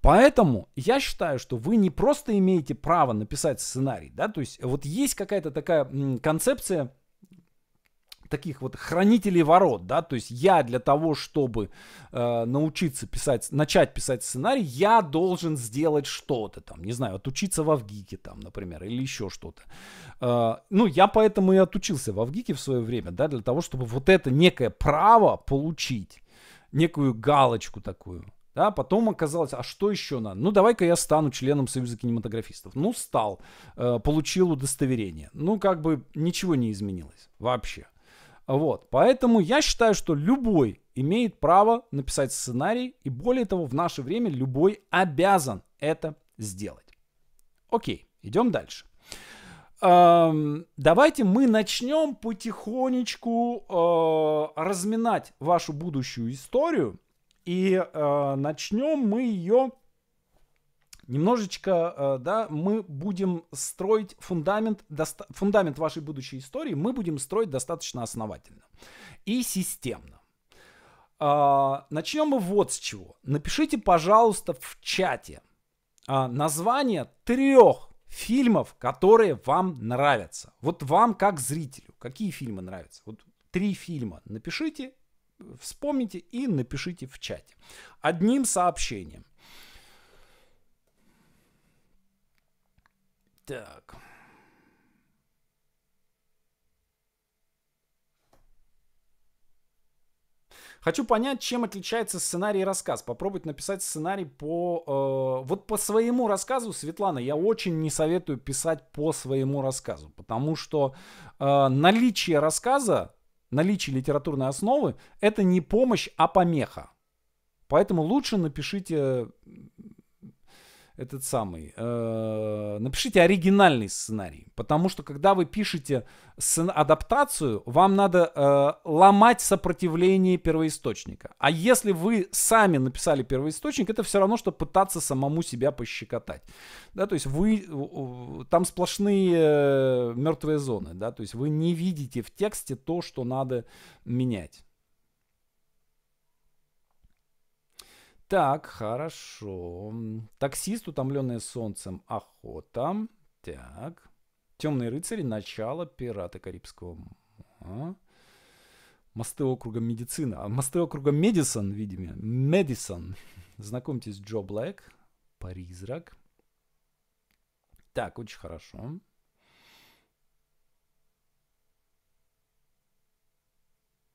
Поэтому я считаю, что вы не просто имеете право написать сценарий, да, то есть вот есть какая-то такая концепция таких вот хранителей ворот, да, то есть я для того, чтобы э, научиться писать, начать писать сценарий, я должен сделать что-то там, не знаю, отучиться в Авгике там, например, или еще что-то. Э, ну, я поэтому и отучился в Авгике в свое время, да, для того, чтобы вот это некое право получить, некую галочку такую. Да, потом оказалось, а что еще надо? Ну, давай-ка я стану членом Союза кинематографистов. Ну, стал, э, получил удостоверение. Ну, как бы ничего не изменилось вообще. Вот. Поэтому я считаю, что любой имеет право написать сценарий, и более того, в наше время любой обязан это сделать. Окей, идем дальше. Эм, давайте мы начнем потихонечку э, разминать вашу будущую историю, и э, начнем мы ее немножечко, э, да, мы будем строить фундамент, фундамент вашей будущей истории, мы будем строить достаточно основательно и системно. А, начнем мы вот с чего. Напишите, пожалуйста, в чате а, название трех фильмов, которые вам нравятся. Вот вам как зрителю. Какие фильмы нравятся? Вот три фильма напишите, вспомните и напишите в чате. Одним сообщением. Так. Хочу понять, чем отличается сценарий и рассказ. Попробовать написать сценарий по... Э, вот по своему рассказу, Светлана, я очень не советую писать по своему рассказу, потому что э, наличие рассказа, наличие литературной основы, это не помощь, а помеха. Поэтому лучше напишите этот самый. Э, напишите оригинальный сценарий, потому что когда вы пишете адаптацию, вам надо э, ломать сопротивление первоисточника. А если вы сами написали первоисточник, это все равно, что пытаться самому себя пощекотать. Да, то есть вы там сплошные э, мертвые зоны, да, то есть вы не видите в тексте то, что надо менять. Так, хорошо. Таксист, утомленный солнцем, охота. Так. Темные рыцари, начало, пирата Карибского моря. А? Мосты округа медицина. мосты округа Медисон, видимо. Медисон. Знакомьтесь, Джо Блэк. Призрак. Так, очень хорошо.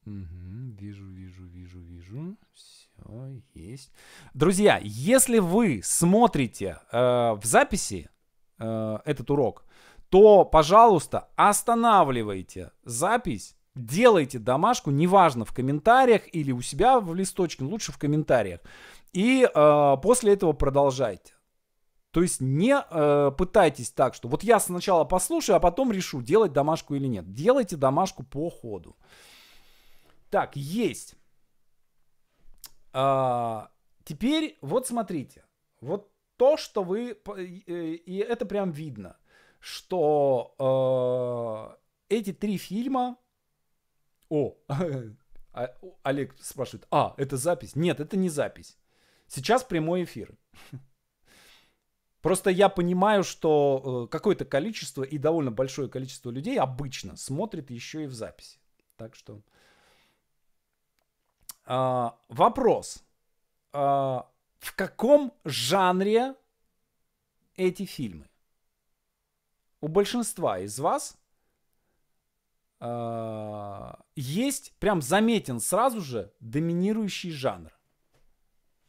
Угу, вижу, вижу, вижу, вижу. Все. Ой, есть. Друзья, если вы смотрите э, в записи э, этот урок, то, пожалуйста, останавливайте запись, делайте домашку, неважно, в комментариях или у себя в листочке, лучше в комментариях. И э, после этого продолжайте. То есть не э, пытайтесь так, что вот я сначала послушаю, а потом решу, делать домашку или нет. Делайте домашку по ходу. Так, есть. А, теперь вот смотрите, вот то, что вы, э, и это прям видно, что э, эти три фильма, а, о, Олег спрашивает, а, это запись? Нет, это не запись. Сейчас прямой эфир. Просто я понимаю, что э, какое-то количество и довольно большое количество людей обычно смотрит еще и в записи. Так что... А, вопрос. А, в каком жанре эти фильмы? У большинства из вас а, есть, прям заметен сразу же, доминирующий жанр.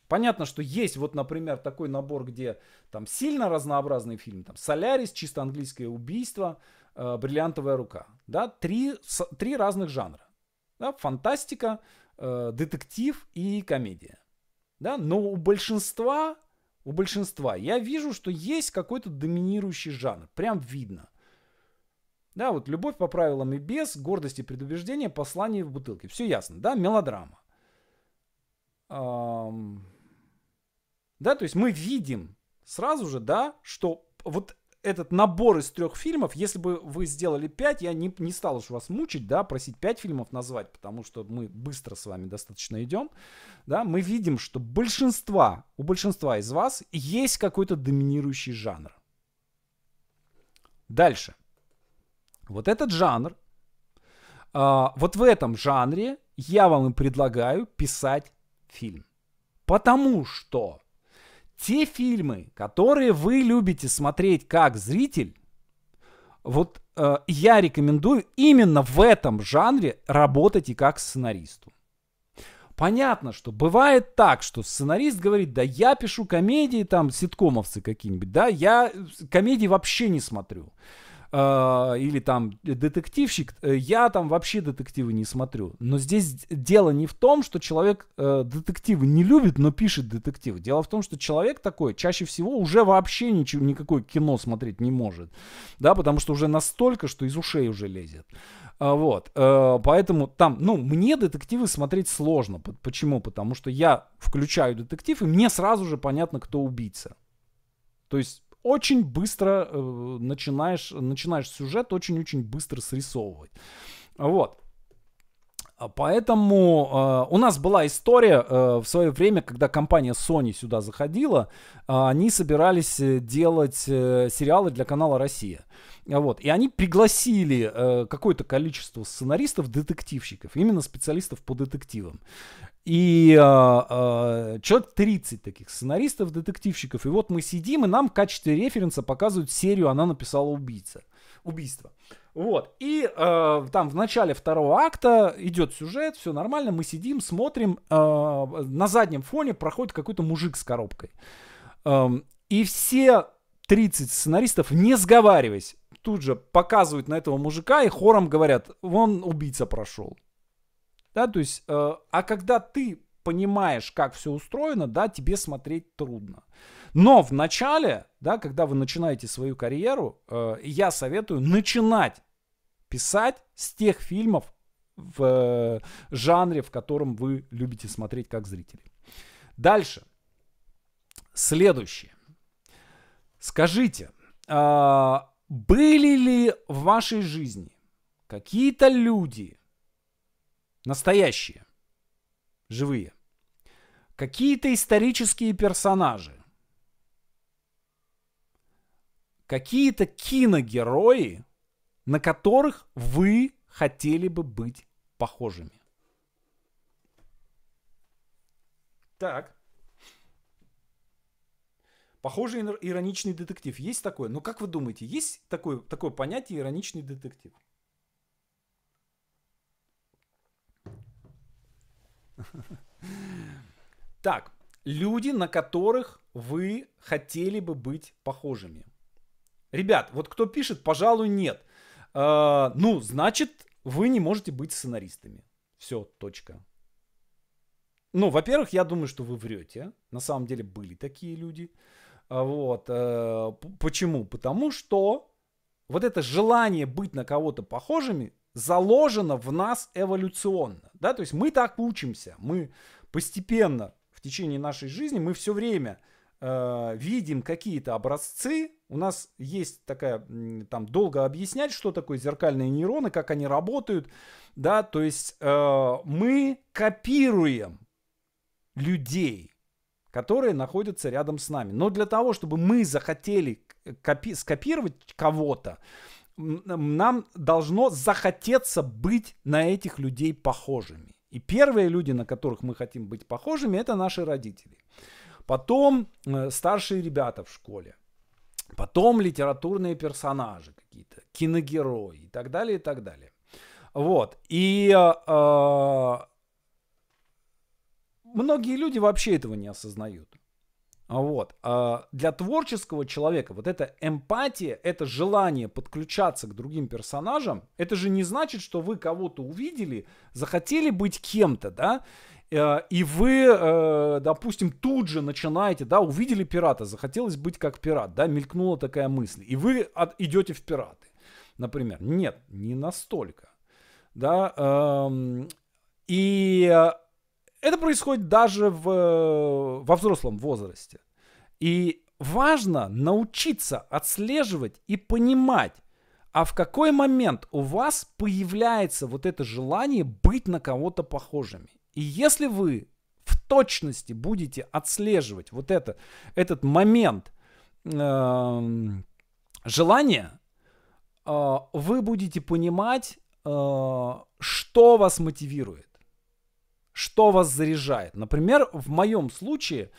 Понятно, что есть вот, например, такой набор, где там сильно разнообразный фильм, там «Солярис», «Чисто английское убийство», а, «Бриллиантовая рука». Да, три, три разных жанра. Да, фантастика, э, детектив и комедия. Да? Но у большинства, у большинства я вижу, что есть какой-то доминирующий жанр. Прям видно. Да, вот любовь по правилам и без, гордость и предубеждение, послание в бутылке. Все ясно, да, мелодрама. Эм... Да, то есть мы видим сразу же, да, что вот этот набор из трех фильмов, если бы вы сделали пять, я не, не стал уж вас мучить, да, просить пять фильмов назвать, потому что мы быстро с вами достаточно идем, да, мы видим, что большинства, у большинства из вас есть какой-то доминирующий жанр. Дальше. Вот этот жанр, э, вот в этом жанре я вам и предлагаю писать фильм. Потому что те фильмы, которые вы любите смотреть как зритель, вот э, я рекомендую именно в этом жанре работать и как сценаристу. Понятно, что бывает так, что сценарист говорит, да я пишу комедии, там, ситкомовцы какие-нибудь, да, я э, комедии вообще не смотрю э, или там детективщик, э, я там вообще детективы не смотрю. Но здесь дело не в том, что человек э, детективы не любит, но пишет детектив Дело в том, что человек такой чаще всего уже вообще ничего, никакое кино смотреть не может. Да, потому что уже настолько, что из ушей уже лезет. А, вот. Э, поэтому там, ну, мне детективы смотреть сложно. Почему? Потому что я включаю детектив, и мне сразу же понятно, кто убийца. То есть очень быстро э, начинаешь, начинаешь сюжет очень-очень быстро срисовывать. Вот. А поэтому э, у нас была история э, в свое время, когда компания Sony сюда заходила, э, они собирались э, делать э, сериалы для канала Россия. Вот. И они пригласили э, какое-то количество сценаристов, детективщиков, именно специалистов по детективам. И э, э, человек 30 таких сценаристов, детективщиков. И вот мы сидим, и нам в качестве референса показывают серию «Она написала убийца». убийство. Вот. И э, там в начале второго акта идет сюжет, все нормально, мы сидим, смотрим. Э, на заднем фоне проходит какой-то мужик с коробкой. Э, и все 30 сценаристов, не сговариваясь, тут же показывают на этого мужика и хором говорят, вон убийца прошел. Да, то есть, э, а когда ты понимаешь, как все устроено, да, тебе смотреть трудно. Но в начале, да, когда вы начинаете свою карьеру, э, я советую начинать писать с тех фильмов в э, жанре, в котором вы любите смотреть как зрители. Дальше. Следующее. Скажите, э, были ли в вашей жизни какие-то люди, Настоящие. Живые. Какие-то исторические персонажи. Какие-то киногерои, на которых вы хотели бы быть похожими. Так. Похожий ироничный детектив. Есть такое? Но ну, как вы думаете, есть такое, такое понятие ироничный детектив? Так, люди, на которых вы хотели бы быть похожими. Ребят, вот кто пишет, пожалуй, нет. Э, ну, значит, вы не можете быть сценаристами. Все, точка. Ну, во-первых, я думаю, что вы врете. На самом деле были такие люди. А, вот. Э, почему? Потому что вот это желание быть на кого-то похожими заложено в нас эволюционно. Да? То есть мы так учимся, мы постепенно в течение нашей жизни, мы все время э, видим какие-то образцы, у нас есть такая, там долго объяснять, что такое зеркальные нейроны, как они работают, да, то есть э, мы копируем людей, которые находятся рядом с нами. Но для того, чтобы мы захотели копи- скопировать кого-то, нам должно захотеться быть на этих людей похожими. И первые люди, на которых мы хотим быть похожими, это наши родители. Потом э, старшие ребята в школе. Потом литературные персонажи какие-то, киногерои и так далее, и так далее. Вот. И э, э многие люди вообще этого не осознают. А вот. А для творческого человека вот эта эмпатия, это желание подключаться к другим персонажам, это же не значит, что вы кого-то увидели, захотели быть кем-то, да, э, и вы, э, допустим, тут же начинаете, да, увидели пирата, захотелось быть как пират, да, мелькнула такая мысль, и вы от, идете в пираты, например. Нет, не настолько, да, эм, и э, это происходит даже в, э, во взрослом возрасте. И важно научиться отслеживать и понимать, а в какой момент у вас появляется вот это желание быть на кого-то похожими. И если вы в точности будете отслеживать вот это, этот момент э, желания, э, вы будете понимать, э, что вас мотивирует что вас заряжает. Например, в моем случае,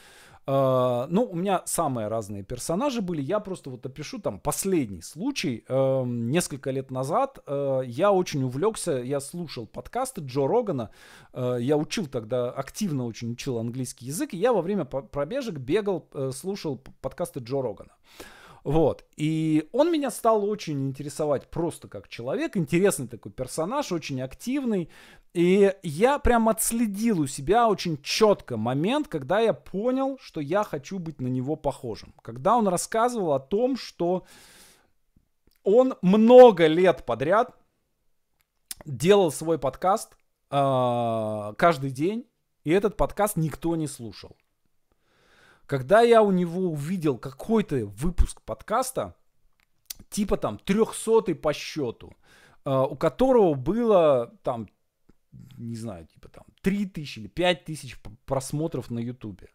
э, ну, у меня самые разные персонажи были, я просто вот опишу там последний случай. Э, несколько лет назад э, я очень увлекся, я слушал подкасты Джо Рогана, э, я учил тогда, активно очень учил английский язык, и я во время пробежек бегал, э, слушал подкасты Джо Рогана. Э, вот. И он меня стал очень интересовать просто как человек. Интересный такой персонаж, очень активный. И я прям отследил у себя очень четко момент, когда я понял, что я хочу быть на него похожим. Когда он рассказывал о том, что он много лет подряд делал свой подкаст э, каждый день, и этот подкаст никто не слушал. Когда я у него увидел какой-то выпуск подкаста, типа там 300 по счету, э, у которого было там, не знаю, типа там 3000 или 5000 просмотров на ютубе.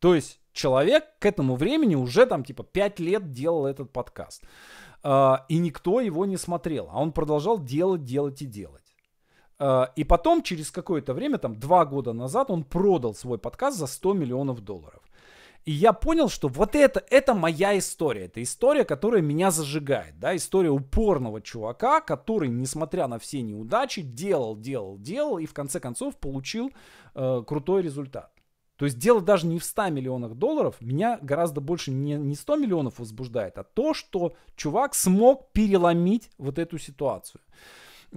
То есть человек к этому времени уже там типа 5 лет делал этот подкаст. Э, и никто его не смотрел. А он продолжал делать, делать и делать. Э, и потом, через какое-то время, там два года назад, он продал свой подкаст за 100 миллионов долларов. И я понял, что вот это, это моя история. Это история, которая меня зажигает. Да? История упорного чувака, который, несмотря на все неудачи, делал, делал, делал и в конце концов получил э, крутой результат. То есть дело даже не в 100 миллионах долларов, меня гораздо больше не, не 100 миллионов возбуждает, а то, что чувак смог переломить вот эту ситуацию.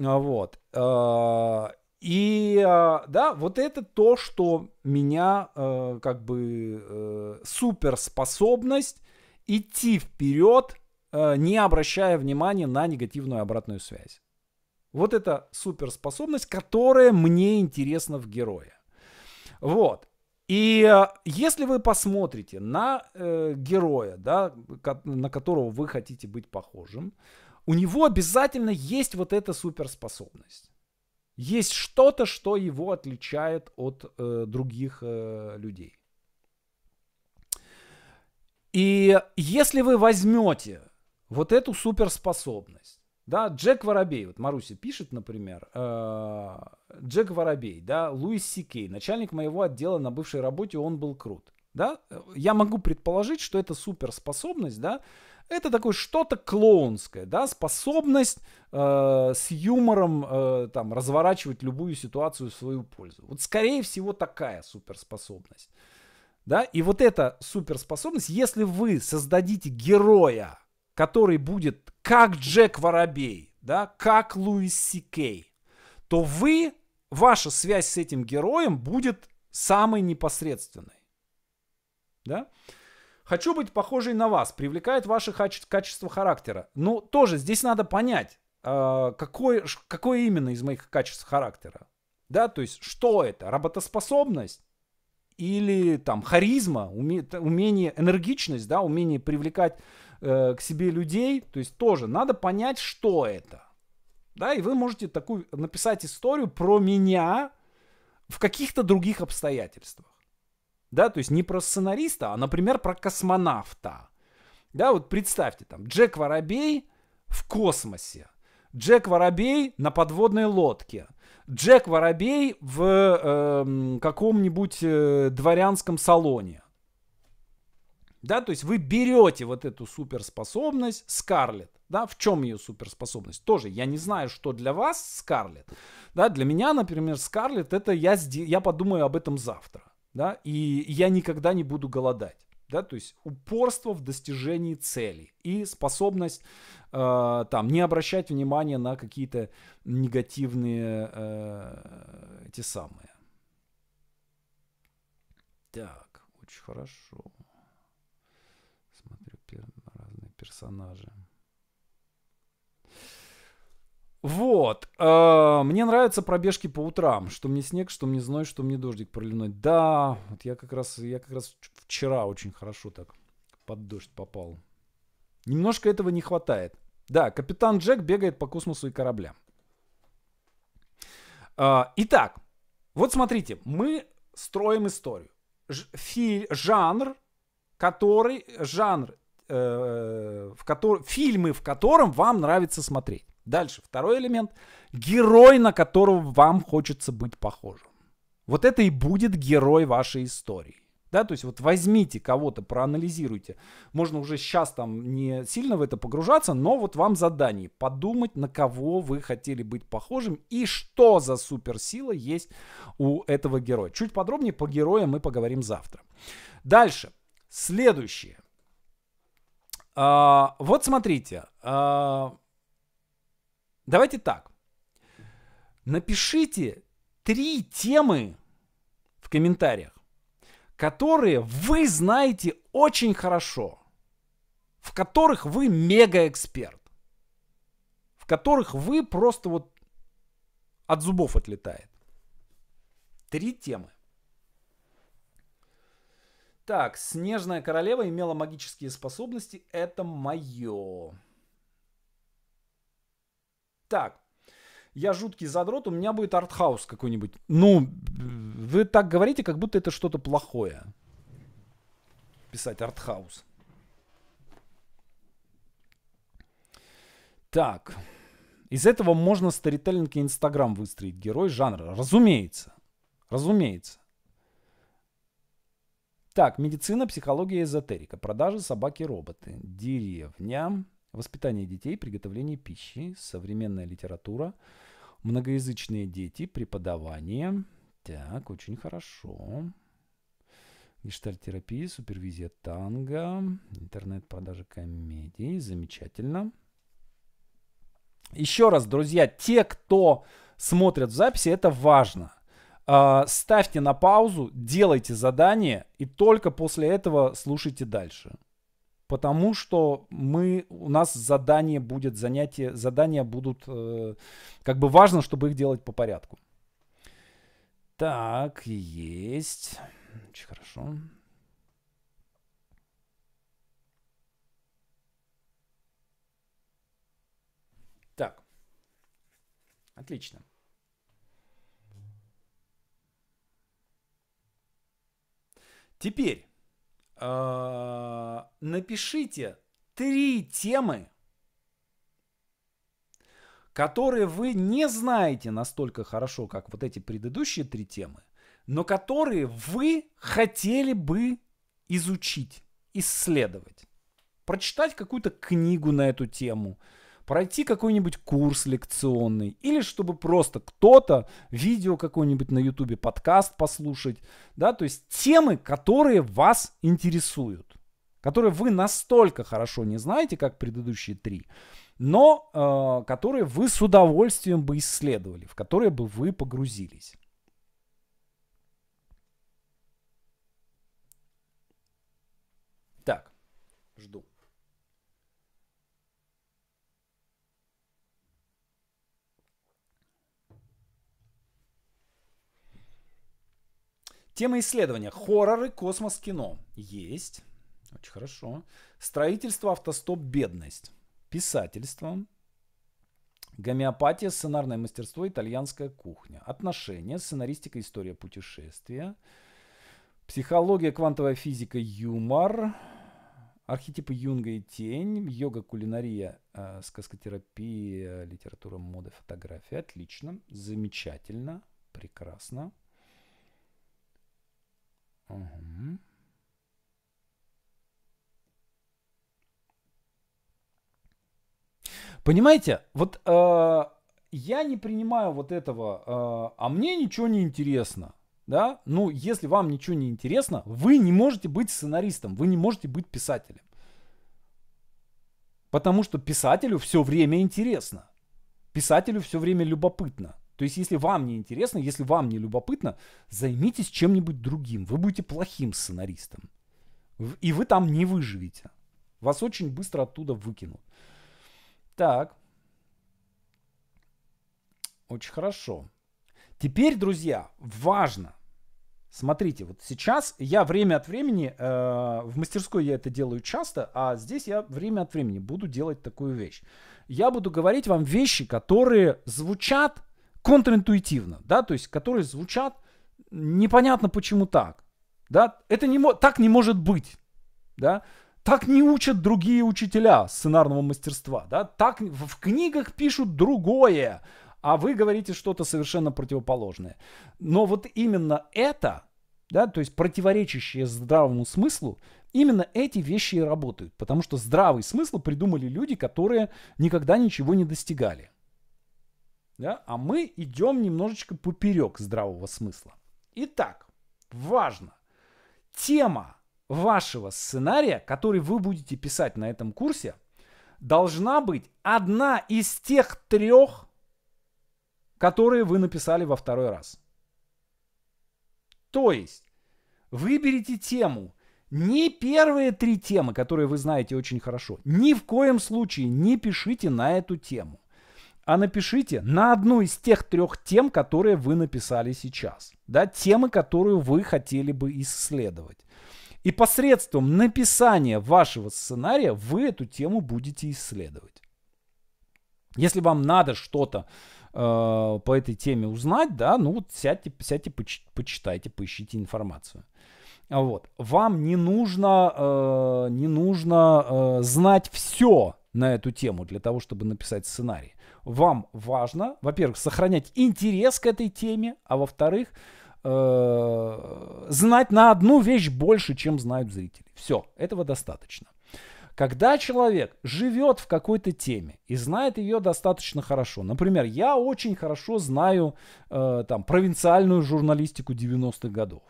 А, вот. Э, и а, да, вот это то, что меня э, как бы э, суперспособность идти вперед, э, не обращая внимания на негативную обратную связь. Вот это суперспособность, которая мне интересна в герое. Вот. И если вы посмотрите на героя, да, на которого вы хотите быть похожим, у него обязательно есть вот эта суперспособность. Есть что-то, что его отличает от э, других э, людей. И если вы возьмете вот эту суперспособность, да, Джек Воробей, вот Маруся пишет, например, э, Джек Воробей, да, Луис Сикей, начальник моего отдела на бывшей работе, он был крут, да, я могу предположить, что это суперспособность, да, это такое что-то клоунское, да, способность э, с юмором э, там разворачивать любую ситуацию в свою пользу. Вот скорее всего такая суперспособность. Да? И вот эта суперспособность, если вы создадите героя, который будет как Джек Воробей, да, как Луис Сикей, то вы, ваша связь с этим героем будет самой непосредственной. Да? Хочу быть похожей на вас, привлекает ваше качество характера. Ну тоже здесь надо понять, а, какое, какое именно из моих качеств характера. Да, то есть что это? Работоспособность? Или там харизма, умение, энергичность, да, умение привлекать э, к себе людей. То есть тоже надо понять, что это. Да, и вы можете такую написать историю про меня в каких-то других обстоятельствах да, то есть не про сценариста, а, например, про космонавта. Да, вот представьте, там Джек Воробей в космосе, Джек Воробей на подводной лодке, Джек Воробей в э, каком-нибудь э, дворянском салоне. Да, то есть вы берете вот эту суперспособность Скарлет. Да, в чем ее суперспособность? Тоже я не знаю, что для вас Скарлет. Да, для меня, например, Скарлет это я, я подумаю об этом завтра да, и я никогда не буду голодать. Да, то есть упорство в достижении цели и способность э, там, не обращать внимания на какие-то негативные э, те самые. Так, очень хорошо. Смотрю пер разные персонажи. Вот. Э, мне нравятся пробежки по утрам. Что мне снег, что мне зной, что мне дождик проливной. Да, вот я как раз, я как раз вчера очень хорошо так под дождь попал. Немножко этого не хватает. Да, капитан Джек бегает по космосу и кораблям. Э, итак, вот смотрите, мы строим историю. Ж, фи, жанр, который жанр, э, в который, фильмы, в котором вам нравится смотреть. Дальше, второй элемент. Герой, на которого вам хочется быть похожим. Вот это и будет герой вашей истории. Да, то есть вот возьмите кого-то, проанализируйте. Можно уже сейчас там не сильно в это погружаться, но вот вам задание подумать, на кого вы хотели быть похожим и что за суперсила есть у этого героя. Чуть подробнее по героям мы поговорим завтра. Дальше. Следующее. А, вот смотрите. А, Давайте так. Напишите три темы в комментариях, которые вы знаете очень хорошо, в которых вы мега-эксперт, в которых вы просто вот от зубов отлетает. Три темы. Так, Снежная королева имела магические способности. Это мое так, я жуткий задрот, у меня будет артхаус какой-нибудь. Ну, вы так говорите, как будто это что-то плохое. Писать артхаус. Так. Из этого можно старителлинг и Инстаграм выстроить. Герой жанра. Разумеется. Разумеется. Так, медицина, психология, эзотерика. Продажи собаки-роботы. Деревня. Воспитание детей, приготовление пищи, современная литература, многоязычные дети, преподавание. Так, очень хорошо. Гештальтерапия, супервизия танго, интернет-продажи комедий. Замечательно. Еще раз, друзья, те, кто смотрят в записи, это важно. А, ставьте на паузу, делайте задание и только после этого слушайте дальше потому что мы, у нас задание будет, занятие, задания будут, э, как бы важно, чтобы их делать по порядку. Так, есть. Очень хорошо. Так. Отлично. Теперь а, напишите три темы, которые вы не знаете настолько хорошо, как вот эти предыдущие три темы, но которые вы хотели бы изучить, исследовать. Прочитать какую-то книгу на эту тему – пройти какой-нибудь курс лекционный, или чтобы просто кто-то видео какое-нибудь на ютубе, подкаст послушать, да, то есть темы, которые вас интересуют, которые вы настолько хорошо не знаете, как предыдущие три, но э, которые вы с удовольствием бы исследовали, в которые бы вы погрузились. Тема исследования. Хорроры, космос, кино. Есть. Очень хорошо. Строительство, автостоп, бедность. Писательство. Гомеопатия, сценарное мастерство, итальянская кухня. Отношения, сценаристика, история путешествия. Психология, квантовая физика, юмор. Архетипы Юнга и тень. Йога, кулинария, э, сказкотерапия, литература, мода, фотография. Отлично. Замечательно. Прекрасно. Угу. Понимаете, вот э, я не принимаю вот этого, э, а мне ничего не интересно. Да? Ну, если вам ничего не интересно, вы не можете быть сценаристом, вы не можете быть писателем. Потому что писателю все время интересно. Писателю все время любопытно. То есть, если вам не интересно, если вам не любопытно, займитесь чем-нибудь другим. Вы будете плохим сценаристом. И вы там не выживете. Вас очень быстро оттуда выкинут. Так. Очень хорошо. Теперь, друзья, важно. Смотрите, вот сейчас я время от времени, э, в мастерской я это делаю часто, а здесь я время от времени буду делать такую вещь. Я буду говорить вам вещи, которые звучат контринтуитивно, да, то есть которые звучат непонятно почему так, да, это не, так не может быть, да, так не учат другие учителя сценарного мастерства, да, так в книгах пишут другое, а вы говорите что-то совершенно противоположное. Но вот именно это, да, то есть противоречащее здравому смыслу, именно эти вещи и работают, потому что здравый смысл придумали люди, которые никогда ничего не достигали да, а мы идем немножечко поперек здравого смысла. Итак, важно, тема вашего сценария, который вы будете писать на этом курсе, должна быть одна из тех трех, которые вы написали во второй раз. То есть, выберите тему – не первые три темы, которые вы знаете очень хорошо. Ни в коем случае не пишите на эту тему а напишите на одну из тех трех тем, которые вы написали сейчас. Да, темы, которую вы хотели бы исследовать. И посредством написания вашего сценария вы эту тему будете исследовать. Если вам надо что-то э, по этой теме узнать, да, ну вот сядьте, сядьте поч- почитайте, поищите информацию. Вот. Вам не нужно, э, не нужно э, знать все на эту тему для того, чтобы написать сценарий вам важно, во-первых, сохранять интерес к этой теме, а во-вторых, э, знать на одну вещь больше, чем знают зрители. Все, этого достаточно. Когда человек живет в какой-то теме и знает ее достаточно хорошо, например, я очень хорошо знаю э, там провинциальную журналистику 90-х годов,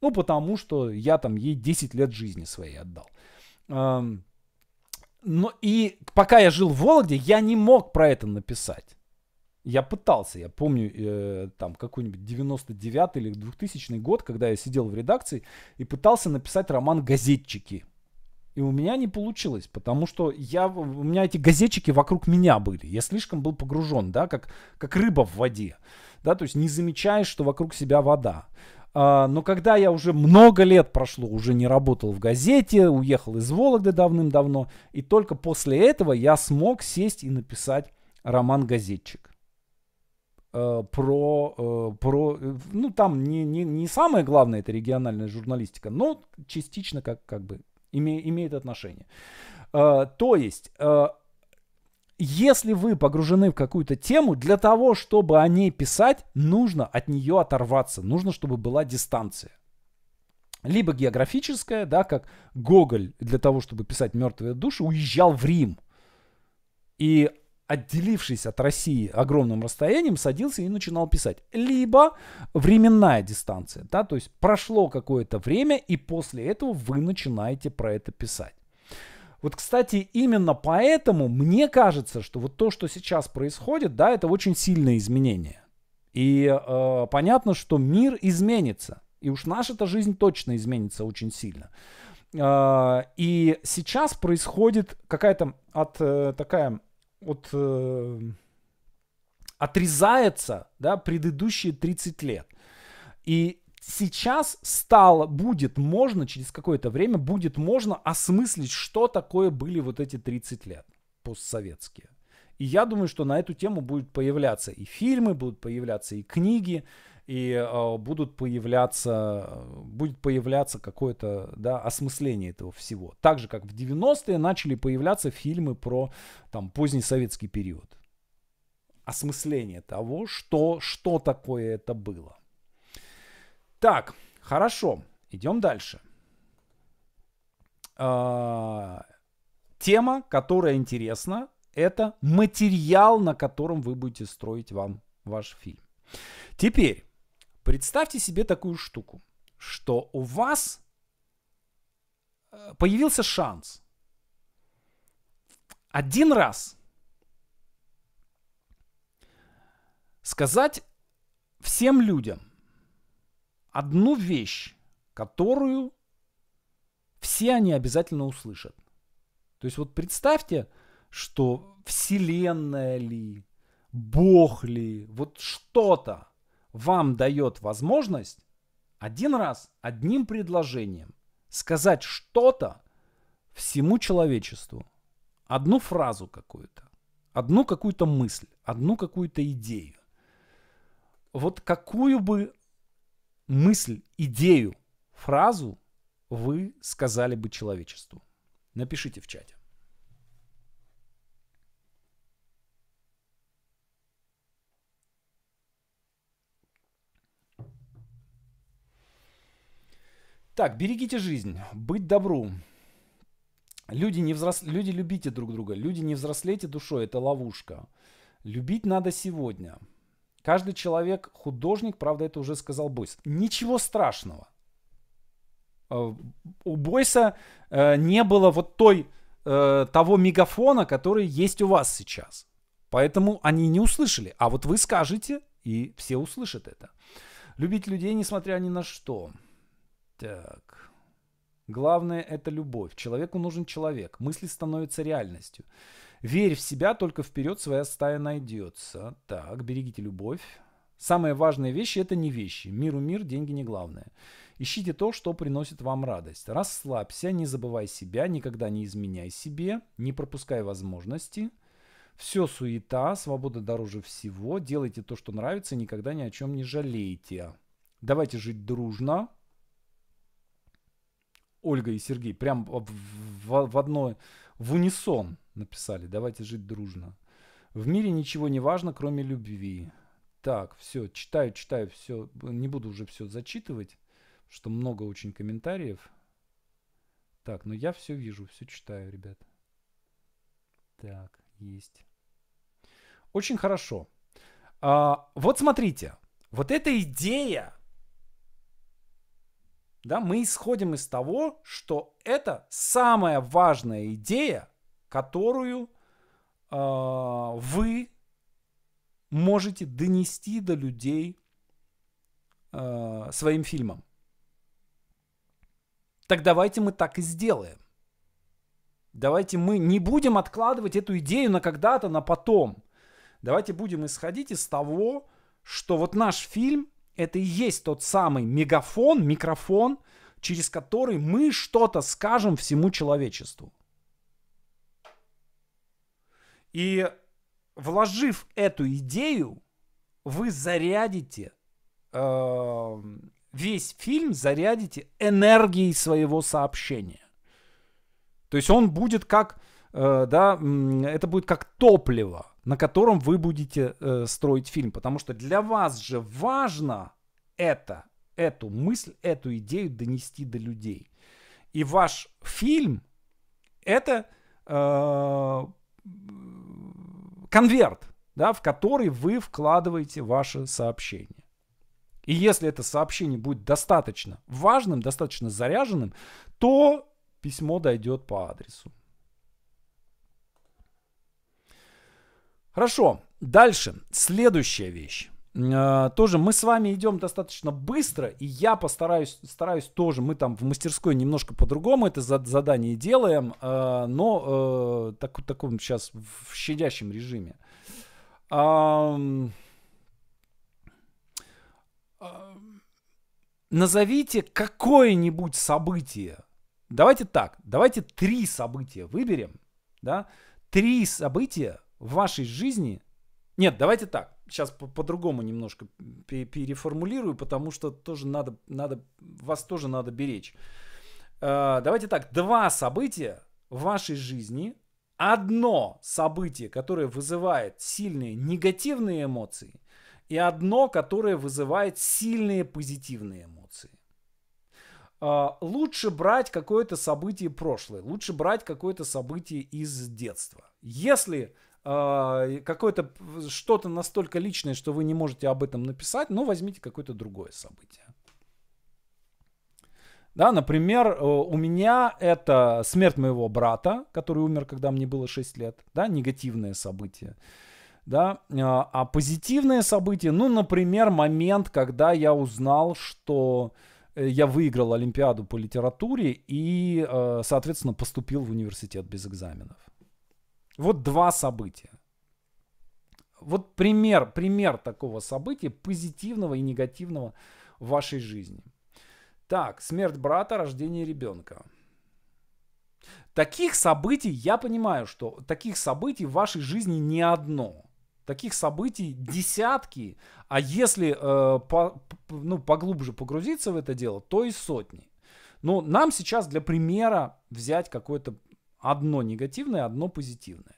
ну потому что я там ей 10 лет жизни своей отдал. Эм, но и пока я жил в Вологде, я не мог про это написать. Я пытался, я помню, э, там какой-нибудь 99 или 2000 год, когда я сидел в редакции и пытался написать роман «Газетчики». И у меня не получилось, потому что я, у меня эти газетчики вокруг меня были. Я слишком был погружен, да, как, как рыба в воде. Да, то есть не замечаешь, что вокруг себя вода. А, но когда я уже много лет прошло, уже не работал в газете, уехал из Вологды давным-давно, и только после этого я смог сесть и написать роман-газетчик э, про, э, про э, ну там не, не, не самое главное это региональная журналистика, но частично как, как бы име, имеет отношение. То есть если вы погружены в какую-то тему, для того, чтобы о ней писать, нужно от нее оторваться, нужно, чтобы была дистанция. Либо географическая, да, как Гоголь для того, чтобы писать «Мертвые души», уезжал в Рим. И отделившись от России огромным расстоянием, садился и начинал писать. Либо временная дистанция, да, то есть прошло какое-то время, и после этого вы начинаете про это писать. Вот, кстати, именно поэтому мне кажется, что вот то, что сейчас происходит, да, это очень сильное изменение. И э, понятно, что мир изменится. И уж наша-то жизнь точно изменится очень сильно. Э, и сейчас происходит какая-то от э, такая от э, отрезается, да, предыдущие 30 лет. И сейчас стало, будет можно, через какое-то время будет можно осмыслить, что такое были вот эти 30 лет постсоветские. И я думаю, что на эту тему будут появляться и фильмы, будут появляться и книги, и э, будут появляться, э, будет появляться какое-то да, осмысление этого всего. Так же, как в 90-е начали появляться фильмы про там, поздний советский период. Осмысление того, что, что такое это было. Так, хорошо, идем дальше. А, тема, которая интересна, это материал, на котором вы будете строить вам ваш фильм. Теперь представьте себе такую штуку, что у вас э, появился шанс один раз сказать всем людям – одну вещь, которую все они обязательно услышат. То есть вот представьте, что Вселенная ли, Бог ли, вот что-то вам дает возможность один раз, одним предложением сказать что-то всему человечеству. Одну фразу какую-то, одну какую-то мысль, одну какую-то идею. Вот какую бы мысль, идею, фразу вы сказали бы человечеству? Напишите в чате. Так, берегите жизнь, быть добру. Люди, не взрос... люди любите друг друга, люди не взрослейте душой, это ловушка. Любить надо сегодня. Каждый человек художник, правда, это уже сказал Бойс. Ничего страшного. Э, у Бойса э, не было вот той, э, того мегафона, который есть у вас сейчас. Поэтому они не услышали. А вот вы скажете, и все услышат это. Любить людей, несмотря ни на что. Так. Главное – это любовь. Человеку нужен человек. Мысли становятся реальностью. Верь в себя, только вперед своя стая найдется. Так, берегите любовь. Самые важные вещи – это не вещи. Миру мир, деньги не главное. Ищите то, что приносит вам радость. Расслабься, не забывай себя, никогда не изменяй себе, не пропускай возможности. Все суета, свобода дороже всего. Делайте то, что нравится, никогда ни о чем не жалейте. Давайте жить дружно. Ольга и Сергей прям в, в, в одной в унисон написали. Давайте жить дружно. В мире ничего не важно, кроме любви. Так, все, читаю, читаю, все. Не буду уже все зачитывать, что много очень комментариев. Так, но ну я все вижу, все читаю, ребят. Так, есть. Очень хорошо. А, вот смотрите, вот эта идея да, мы исходим из того, что это самая важная идея, которую э, вы можете донести до людей э, своим фильмом. Так давайте мы так и сделаем. Давайте мы не будем откладывать эту идею на когда-то, на потом. Давайте будем исходить из того, что вот наш фильм это и есть тот самый мегафон, микрофон, через который мы что-то скажем всему человечеству. И вложив эту идею, вы зарядите э, весь фильм, зарядите энергией своего сообщения. То есть он будет как, э, да, это будет как топливо на котором вы будете э, строить фильм. Потому что для вас же важно это, эту мысль, эту идею донести до людей. И ваш фильм это э, конверт, да, в который вы вкладываете ваше сообщение. И если это сообщение будет достаточно важным, достаточно заряженным, то письмо дойдет по адресу. Хорошо, дальше. Следующая вещь. Э, тоже мы с вами идем достаточно быстро, и я постараюсь, стараюсь тоже, мы там в мастерской немножко по-другому это задание делаем, э, но э, так, таком сейчас в щадящем режиме. Назовите какое-нибудь событие. Давайте так, давайте три события выберем, да, три события, в вашей жизни... Нет, давайте так. Сейчас по-другому по немножко переформулирую, потому что тоже надо, надо, вас тоже надо беречь. Э, давайте так. Два события в вашей жизни. Одно событие, которое вызывает сильные негативные эмоции, и одно, которое вызывает сильные позитивные эмоции э, лучше брать какое-то событие прошлое, лучше брать какое-то событие из детства. Если а, какое-то что-то настолько личное, что вы не можете об этом написать, но возьмите какое-то другое событие. Да, например, э, у меня это смерть моего брата, который умер, когда мне было 6 лет, да, негативное событие. Да, а, а позитивные события, ну, например, момент, когда я узнал, что э, я выиграл Олимпиаду по литературе и, э, соответственно, поступил в университет без экзаменов. Вот два события. Вот пример, пример такого события, позитивного и негативного в вашей жизни. Так, смерть брата, рождение ребенка. Таких событий, я понимаю, что таких событий в вашей жизни не одно. Таких событий десятки, а если э, по, ну, поглубже погрузиться в это дело, то и сотни. Но нам сейчас для примера взять какое-то Одно негативное, одно позитивное.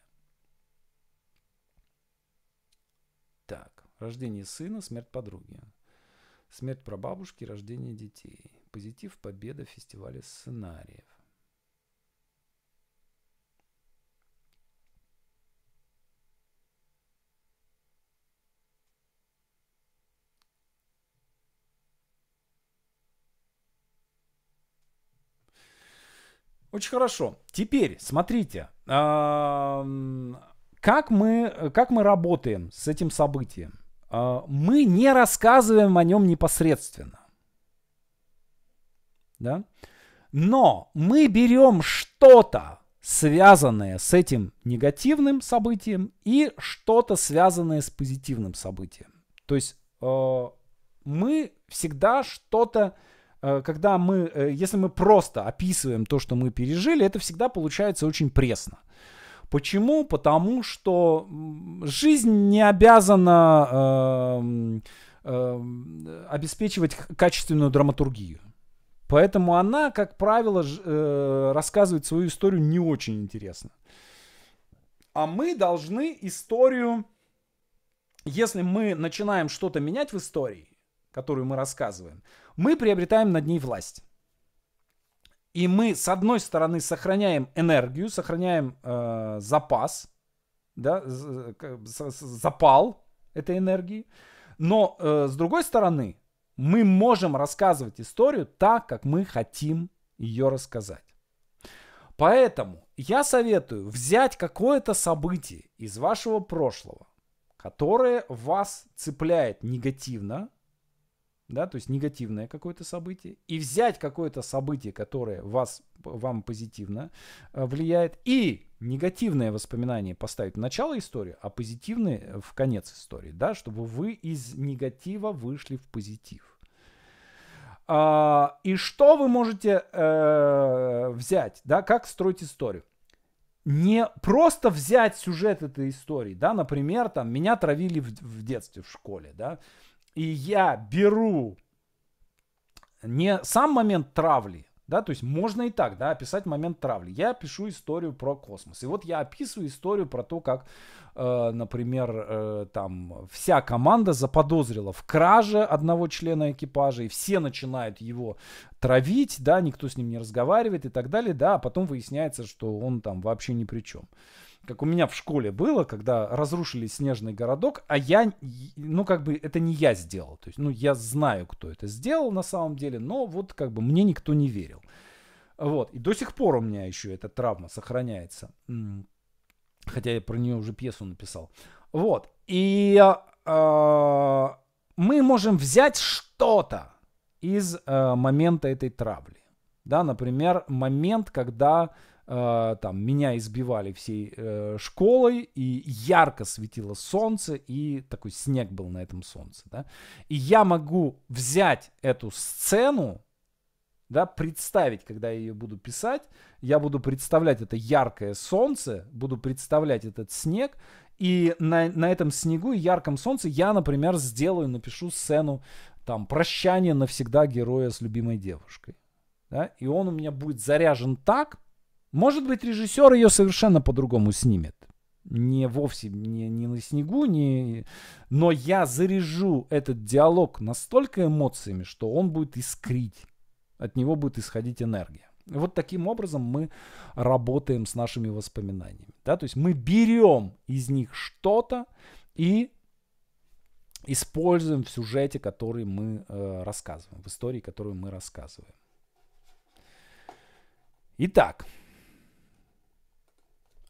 Так, рождение сына, смерть подруги. Смерть прабабушки, рождение детей. Позитив, победа, фестиваля сценариев. Очень хорошо. Теперь смотрите, как мы, как мы работаем с этим событием. А, мы не рассказываем о нем непосредственно. Да? Но мы берем что-то, связанное с этим негативным событием и что-то связанное с позитивным событием. То есть а, мы всегда что-то Э, когда мы, э, если мы просто описываем то, что мы пережили, это всегда получается очень пресно. Почему? Потому что жизнь не обязана э, э, обеспечивать качественную драматургию. Поэтому она, как правило, ж, э, рассказывает свою историю не очень интересно. А мы должны историю, если мы начинаем что-то менять в истории, которую мы рассказываем, мы приобретаем над ней власть. И мы, с одной стороны, сохраняем энергию, сохраняем э, запас, да, запал этой энергии. Но, э, с другой стороны, мы можем рассказывать историю так, как мы хотим ее рассказать. Поэтому я советую взять какое-то событие из вашего прошлого, которое вас цепляет негативно, да, то есть негативное какое-то событие, и взять какое-то событие, которое вас, вам позитивно э, влияет, и негативное воспоминание поставить в начало истории, а позитивное в конец истории, да, чтобы вы из негатива вышли в позитив. А, и что вы можете э, взять, да, как строить историю? не просто взять сюжет этой истории, да, например, там меня травили в, в детстве в школе, да, и я беру не сам момент травли, да, то есть можно и так, да, описать момент травли. Я пишу историю про космос. И вот я описываю историю про то, как, э, например, э, там вся команда заподозрила в краже одного члена экипажа, и все начинают его травить, да, никто с ним не разговаривает и так далее, да, а потом выясняется, что он там вообще ни при чем. Э, как у меня в школе было, когда разрушили снежный городок, а я, ну, как бы, это не я сделал. То есть, ну, я знаю, кто это сделал на самом деле, но вот, как бы, мне никто не верил. Вот, и до сих пор у меня еще эта травма сохраняется. Хотя я про нее уже пьесу написал. Вот, и э, мы можем взять что-то из э, момента этой травли. Да, например, момент, когда Э, там меня избивали всей э, школой, и ярко светило солнце, и такой снег был на этом солнце, да. И я могу взять эту сцену, да, представить, когда я ее буду писать, я буду представлять это яркое солнце, буду представлять этот снег, и на, на этом снегу и ярком солнце я, например, сделаю, напишу сцену там прощание навсегда героя с любимой девушкой. Да? И он у меня будет заряжен так, может быть, режиссер ее совершенно по-другому снимет. Не вовсе, не, не на снегу, не... но я заряжу этот диалог настолько эмоциями, что он будет искрить. От него будет исходить энергия. Вот таким образом мы работаем с нашими воспоминаниями. Да? То есть мы берем из них что-то и используем в сюжете, который мы э, рассказываем, в истории, которую мы рассказываем. Итак,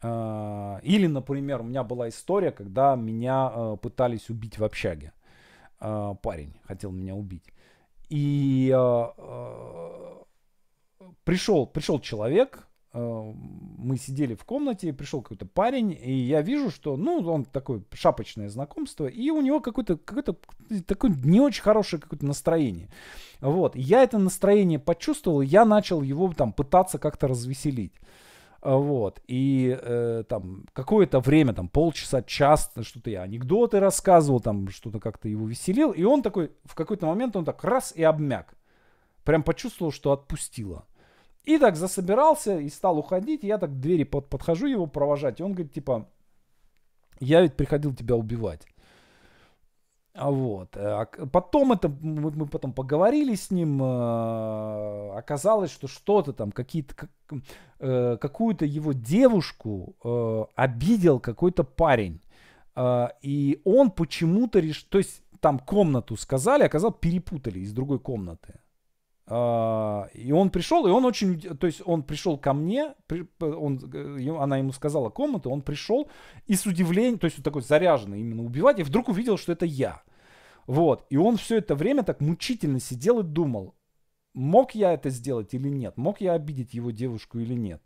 Э, или, например, у меня была история, когда меня э, пытались убить в общаге. Э, парень хотел меня убить. И пришел, пришел человек, мы сидели в комнате, пришел какой-то парень, и я вижу, что, ну, он такое шапочное знакомство, и у него какое-то какое то такое не очень хорошее какое-то настроение. Вот, я это настроение почувствовал, я начал его там пытаться как-то развеселить. А, вот. И э, там какое-то время, там полчаса, час, э, что-то я анекдоты рассказывал, там что-то как-то его веселил. И он такой, в какой-то момент он так раз и обмяк. Прям почувствовал, что отпустило. И так засобирался и стал уходить. И я так к двери под, подхожу его провожать. И он говорит, типа, я ведь приходил тебя убивать. А вот. Э, а потом это, мы, мы потом поговорили с ним, э, оказалось, что что-то там, какие-то, как, э, какую-то его девушку э, обидел какой-то парень. Э, и он почему-то решил, то есть там комнату сказали, оказалось, перепутали из другой комнаты. Э, и он пришел, и он очень, то есть он пришел ко мне, при, он, э, она ему сказала комнату, он пришел и с удивлением, то есть вот такой заряженный именно убивать, и вдруг увидел, что это я. Вот. И он все это время так мучительно сидел и думал, мог я это сделать или нет, мог я обидеть его девушку или нет.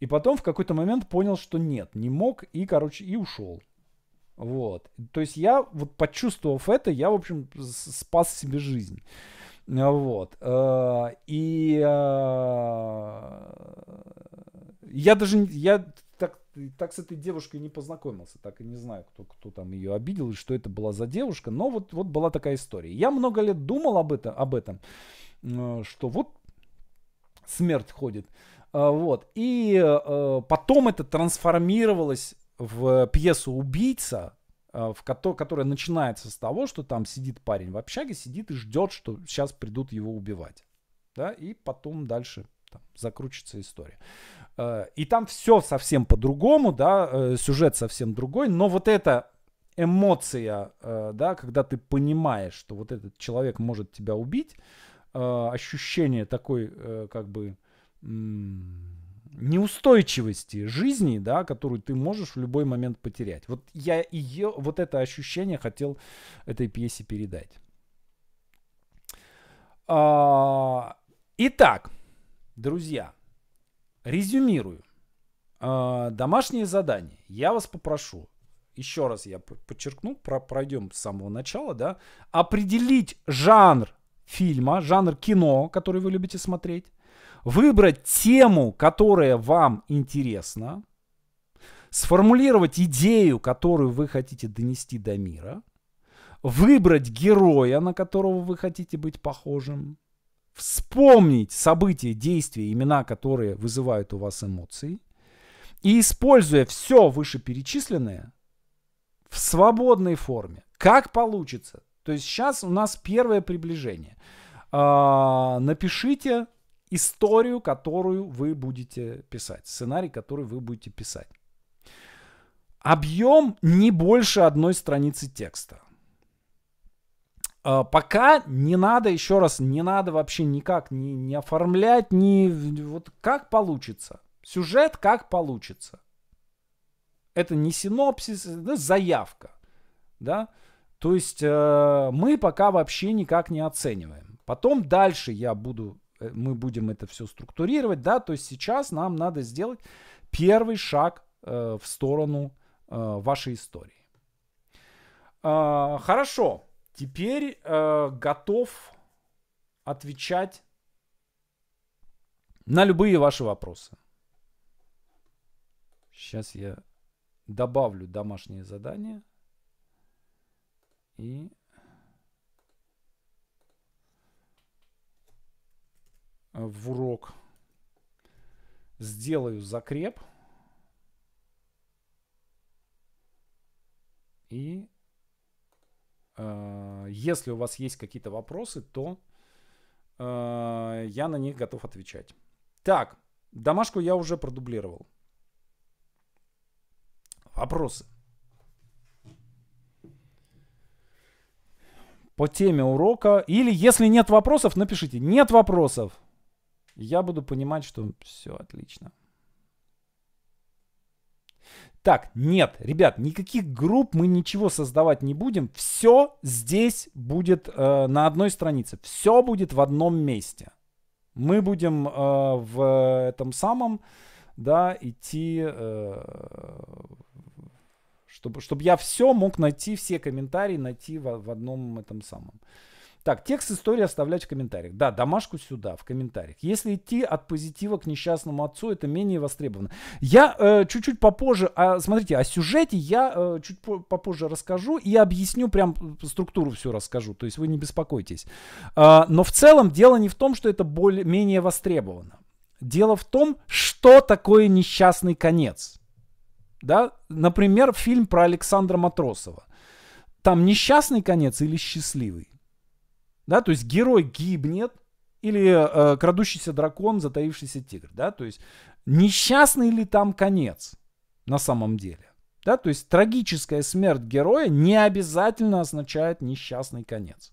И потом в какой-то момент понял, что нет, не мог, и, короче, и ушел. Вот. То есть я, вот почувствовав это, я, в общем, спас себе жизнь. Вот. Э, и э, я даже, я так с этой девушкой не познакомился, так и не знаю, кто, кто там ее обидел и что это была за девушка, но вот, вот была такая история. Я много лет думал об этом, об этом э, что вот смерть ходит, а, вот, и э, потом это трансформировалось в пьесу «Убийца», э, в кото, которая начинается с того, что там сидит парень в общаге, сидит и ждет, что сейчас придут его убивать. Да, и потом дальше там закручится история. Э, и там все совсем по-другому, да, э, сюжет совсем другой, но вот эта эмоция, э, да, когда ты понимаешь, что вот этот человек может тебя убить, ощущение такой, как бы, неустойчивости жизни, да, которую ты можешь в любой момент потерять. Вот я ее, вот это ощущение хотел этой пьесе передать. А, итак, Друзья, резюмирую. А, Домашнее задание. Я вас попрошу, еще раз я подчеркну, про, пройдем с самого начала, да, определить жанр фильма, жанр кино, который вы любите смотреть, выбрать тему, которая вам интересна, сформулировать идею, которую вы хотите донести до мира, выбрать героя, на которого вы хотите быть похожим, вспомнить события, действия, имена, которые вызывают у вас эмоции, и используя все вышеперечисленное в свободной форме. Как получится? То есть сейчас у нас первое приближение. А, напишите историю, которую вы будете писать, сценарий, который вы будете писать. Объем не больше одной страницы текста. А, пока не надо, еще раз, не надо вообще никак не, не оформлять, не вот как получится. Сюжет как получится. Это не синопсис, это заявка. Да? То есть э, мы пока вообще никак не оцениваем. Потом дальше я буду, э, мы будем это все структурировать, да, то есть сейчас нам надо сделать первый шаг э, в сторону э, вашей истории. Э, хорошо. Теперь э, готов отвечать на любые ваши вопросы. Сейчас я добавлю домашнее задание. И в урок сделаю закреп. И а, если у вас есть какие-то вопросы, то а, я на них готов отвечать. Так, домашку я уже продублировал. Вопросы. По теме урока. Или если нет вопросов, напишите. Нет вопросов. Я буду понимать, что все отлично. Так, нет, ребят, никаких групп мы ничего создавать не будем. Все здесь будет э, на одной странице. Все будет в одном месте. Мы будем э, в этом самом, да, идти, э, чтобы, чтобы я все мог найти, все комментарии найти в, в одном этом самом. Так, текст истории оставлять в комментариях. Да, домашку сюда, в комментариях. Если идти от позитива к несчастному отцу, это менее востребовано. Я э, чуть-чуть попозже, а, смотрите, о сюжете я э, чуть попозже расскажу и объясню, прям э, структуру все расскажу, то есть вы не беспокойтесь. Э, но в целом дело не в том, что это более, менее востребовано. Дело в том, что такое несчастный конец. Да? Например, фильм про Александра Матросова. Там несчастный конец или счастливый? да, то есть герой гибнет, или э, крадущийся дракон, затаившийся тигр, да, то есть несчастный ли там конец на самом деле, да, то есть трагическая смерть героя не обязательно означает несчастный конец.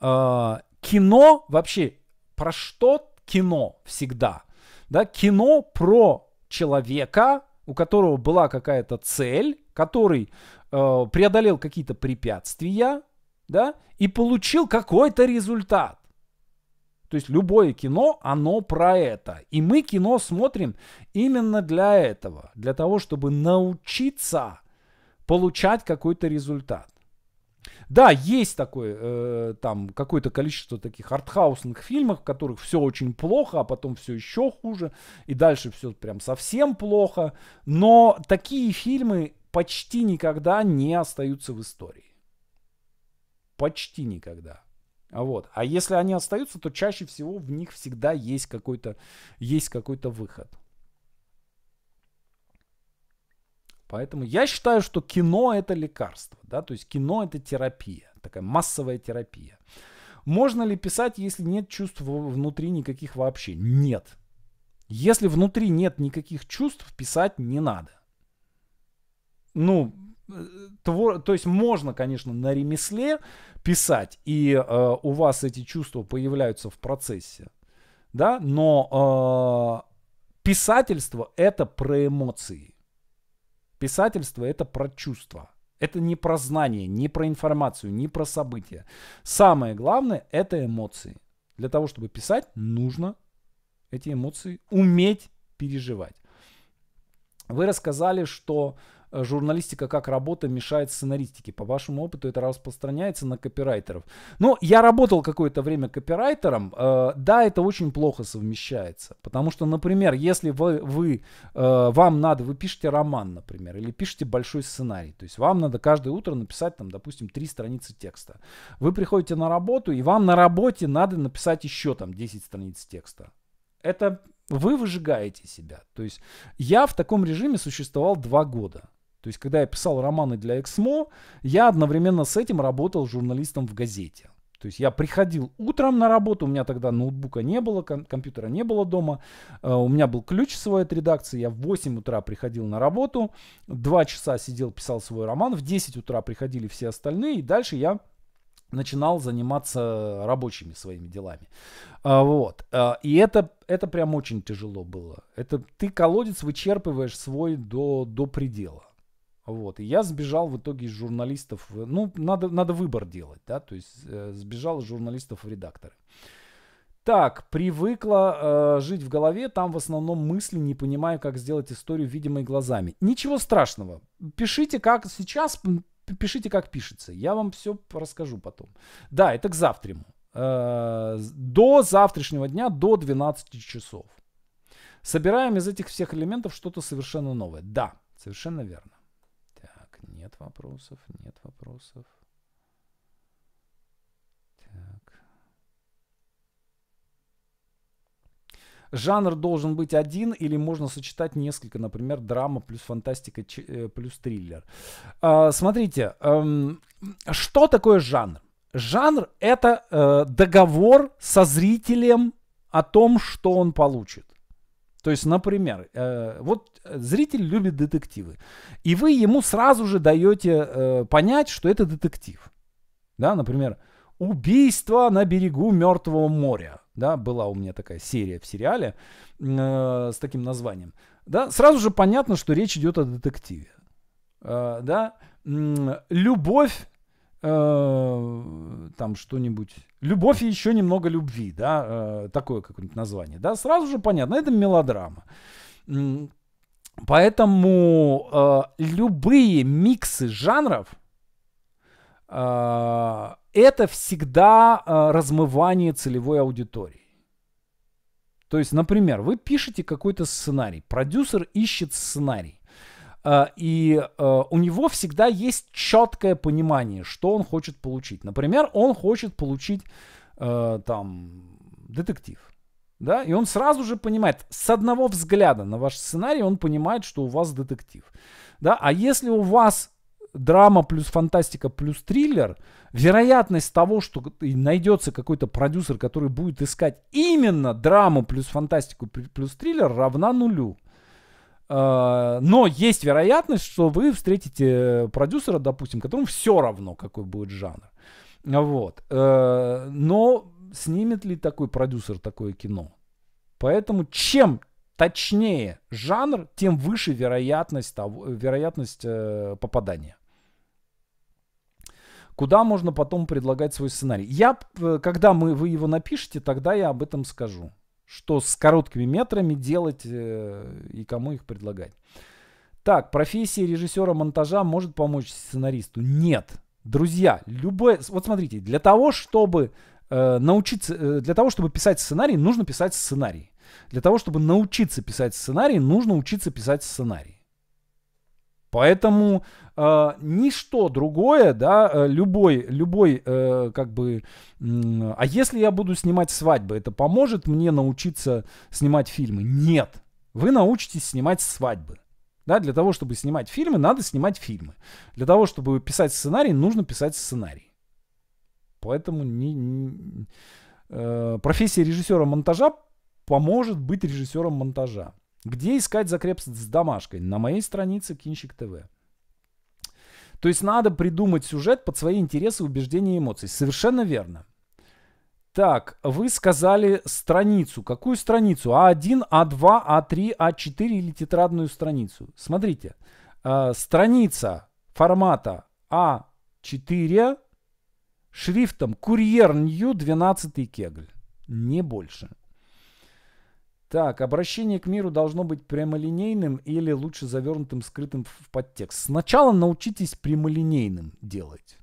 Э, кино вообще про что кино всегда, да, кино про человека, у которого была какая-то цель, который э, преодолел какие-то препятствия, да, и получил какой-то результат. То есть любое кино, оно про это. И мы кино смотрим именно для этого, для того, чтобы научиться получать какой-то результат. Да, есть такое, э, там, какое-то количество таких артхаусных фильмов, в которых все очень плохо, а потом все еще хуже, и дальше все прям совсем плохо, но такие фильмы почти никогда не остаются в истории. Почти никогда. Вот. А если они остаются, то чаще всего в них всегда есть какой-то есть какой-то выход. Поэтому я считаю, что кино это лекарство, да, то есть кино это терапия, такая массовая терапия. Можно ли писать, если нет чувств внутри никаких вообще? Нет. Если внутри нет никаких чувств, писать не надо. Ну, твор... то есть можно, конечно, на ремесле писать, и э, у вас эти чувства появляются в процессе, да, но э, писательство это про эмоции. Писательство это про чувства. Это не про знание, не про информацию, не про события. Самое главное это эмоции. Для того, чтобы писать, нужно эти эмоции уметь переживать. Вы рассказали, что Э, журналистика как работа мешает сценаристике. По вашему опыту это распространяется на копирайтеров. Но я работал какое-то время копирайтером. Э, да, это очень плохо совмещается. Потому что, например, если вы, вы э, вам надо, вы пишете роман, например, или пишете большой сценарий. То есть вам надо каждое утро написать, там, допустим, три страницы текста. Вы приходите на работу, и вам на работе надо написать еще там 10 страниц текста. Это вы выжигаете себя. То есть я в таком режиме существовал два года. То есть, когда я писал романы для Эксмо, я одновременно с этим работал журналистом в газете. То есть я приходил утром на работу, у меня тогда ноутбука не было, ком- компьютера не было дома, э, у меня был ключ свой от редакции, я в 8 утра приходил на работу, 2 часа сидел, писал свой роман, в 10 утра приходили все остальные, и дальше я начинал заниматься рабочими своими делами. А, вот. А, и это, это прям очень тяжело было. Это ты колодец вычерпываешь свой до, до предела. Вот. И я сбежал в итоге из журналистов. Ну, надо, надо выбор делать, да, то есть э, сбежал из журналистов в редакторы. Так, привыкла э, жить в голове, там в основном мысли, не понимаю, как сделать историю видимой глазами. Ничего страшного. Пишите, как сейчас, пишите, как пишется. Я вам все расскажу потом. Да, это к завтраму. Э, до завтрашнего дня, до 12 часов. Собираем из этих всех элементов что-то совершенно новое. Да, совершенно верно нет вопросов, нет вопросов. Так. Жанр должен быть один или можно сочетать несколько, например, драма плюс фантастика э, плюс триллер. А, смотрите, эм, что такое жанр? Жанр это э, договор со зрителем о том, что он получит. То есть, например, э, вот зритель любит детективы, и вы ему сразу же даете э, понять, что это детектив. Да, например, убийство на берегу Мертвого моря. Да, была у меня такая серия в сериале э, с таким названием. Да, сразу же понятно, что речь идет о детективе. Э, да, любовь Э, там что-нибудь. Любовь и еще немного любви, да, э, такое какое-нибудь название, да, сразу же понятно, это мелодрама. Поэтому э, любые миксы жанров э, это всегда э, размывание целевой аудитории. То есть, например, вы пишете какой-то сценарий, продюсер ищет сценарий. Э, и э, у него всегда есть четкое понимание, что он хочет получить. Например, он хочет получить э, там детектив. Да, и он сразу же понимает, с одного взгляда на ваш сценарий он понимает, что у вас детектив. Да, а если у вас драма плюс фантастика плюс триллер, вероятность того, что найдется какой-то продюсер, который будет искать именно драму плюс фантастику плюс триллер, равна нулю. А, но есть вероятность, что вы встретите э, продюсера, допустим, которому все равно, какой будет жанр. Вот. Э, но снимет ли такой продюсер такое кино? Поэтому чем точнее жанр, тем выше вероятность, того, э, вероятность попадания куда можно потом предлагать свой сценарий. Я, когда мы, вы его напишете, тогда я об этом скажу что с короткими метрами делать э, и кому их предлагать. Так, профессия режиссера монтажа может помочь сценаристу? Нет. Друзья, любое... Вот смотрите, для того, чтобы э, научиться... Э, для того, чтобы писать сценарий, нужно писать сценарий. Для того, чтобы научиться писать сценарий, нужно учиться писать сценарий. Поэтому э, ничто другое, да, э, любой, любой, э, как бы, э, а если я буду снимать свадьбы, это поможет мне научиться снимать фильмы? Нет. Вы научитесь снимать свадьбы. Да, для того, чтобы снимать фильмы, надо снимать фильмы. Для того, чтобы писать сценарий, нужно писать сценарий. Поэтому не, не, э, профессия режиссера монтажа поможет быть режиссером монтажа. Где искать закреп с домашкой? На моей странице Кинчик ТВ. То есть надо придумать сюжет под свои интересы, убеждения и эмоции. Совершенно верно. Так, вы сказали страницу. Какую страницу? А1, А2, А3, А4 или тетрадную страницу? Смотрите, э, страница формата А4 шрифтом Курьер Нью 12 кегль. Не больше. Так, обращение к миру должно быть прямолинейным или лучше завернутым, скрытым в подтекст. Сначала научитесь прямолинейным делать,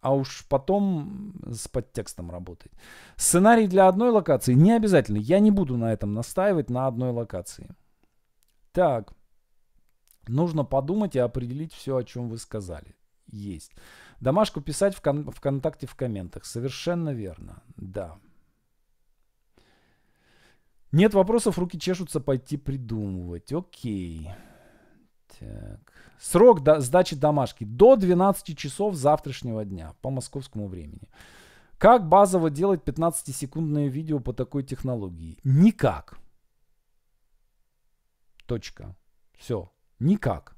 а уж потом с подтекстом работать. Сценарий для одной локации не обязательно. Я не буду на этом настаивать, на одной локации. Так, нужно подумать и определить все, о чем вы сказали. Есть. Домашку писать в кон- ВКонтакте в комментах. Совершенно верно. Да. Нет вопросов, руки чешутся пойти придумывать. Окей. Так. Срок до, сдачи домашки до 12 часов завтрашнего дня по московскому времени. Как базово делать 15-секундное видео по такой технологии? Никак. Точка. Все. Никак.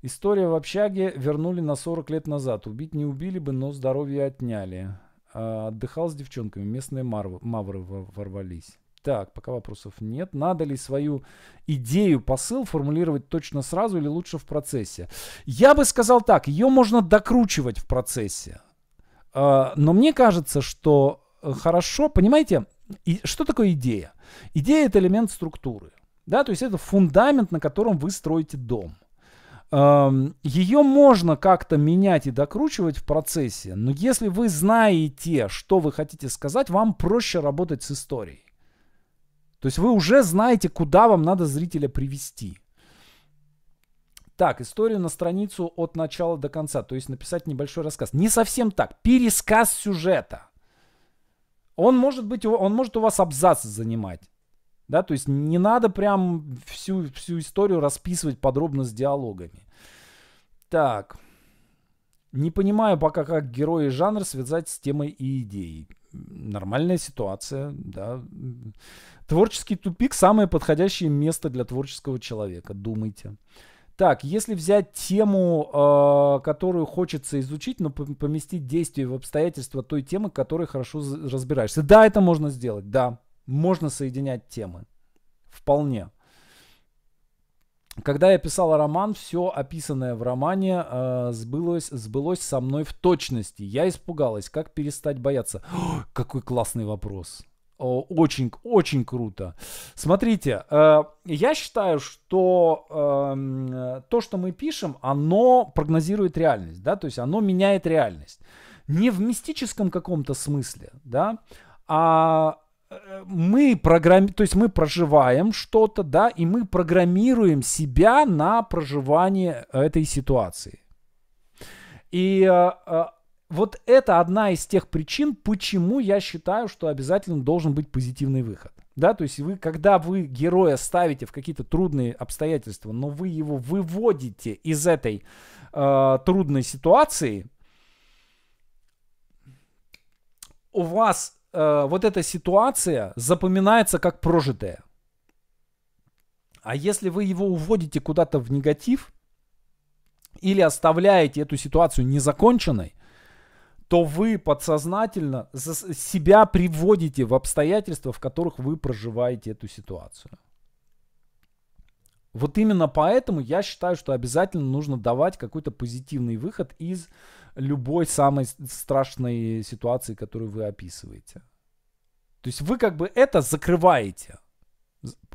История в общаге вернули на 40 лет назад. Убить не убили бы, но здоровье отняли. А, отдыхал с девчонками, местные мавры ворвались. Так, пока вопросов нет. Надо ли свою идею, посыл формулировать точно сразу или лучше в процессе? Я бы сказал так, ее можно докручивать в процессе. А, но мне кажется, что э, хорошо, понимаете, и что такое идея? Идея – это элемент структуры. Да, то есть это фундамент, на котором вы строите дом. Ее можно как-то менять и докручивать в процессе, но если вы знаете, что вы хотите сказать, вам проще работать с историей. То есть вы уже знаете, куда вам надо зрителя привести. Так, историю на страницу от начала до конца, то есть написать небольшой рассказ. Не совсем так. Пересказ сюжета. Он может быть, он может у вас абзац занимать. Да, то есть не надо прям всю, всю историю расписывать подробно с диалогами. Так. Не понимаю пока, как герои и жанр связать с темой и идеей. Нормальная ситуация, да. Творческий тупик – самое подходящее место для творческого человека. Думайте. Так, если взять тему, э, которую хочется изучить, но поместить действие в обстоятельства той темы, которой хорошо разбираешься. Да, это можно сделать, да. Можно соединять темы. Вполне. Когда я писал роман, все описанное в романе э, сбылось, сбылось со мной в точности. Я испугалась, как перестать бояться. О, какой классный вопрос. Очень, очень круто. Смотрите, э, я считаю, что эм, то, что мы пишем, оно прогнозирует реальность, да, то есть оно меняет реальность. Не в мистическом каком-то смысле, да, а э, мы программи... то есть мы проживаем что-то, да, и мы программируем себя на проживание этой ситуации. И э, вот это одна из тех причин, почему я считаю, что обязательно должен быть позитивный выход. Да, то есть вы, когда вы героя ставите в какие-то трудные обстоятельства, но вы его выводите из этой э, трудной ситуации, у вас э, вот эта ситуация запоминается как прожитая. А если вы его уводите куда-то в негатив или оставляете эту ситуацию незаконченной, то вы подсознательно себя приводите в обстоятельства, в которых вы проживаете эту ситуацию. Вот именно поэтому я считаю, что обязательно нужно давать какой-то позитивный выход из любой самой страшной ситуации, которую вы описываете. То есть вы как бы это закрываете.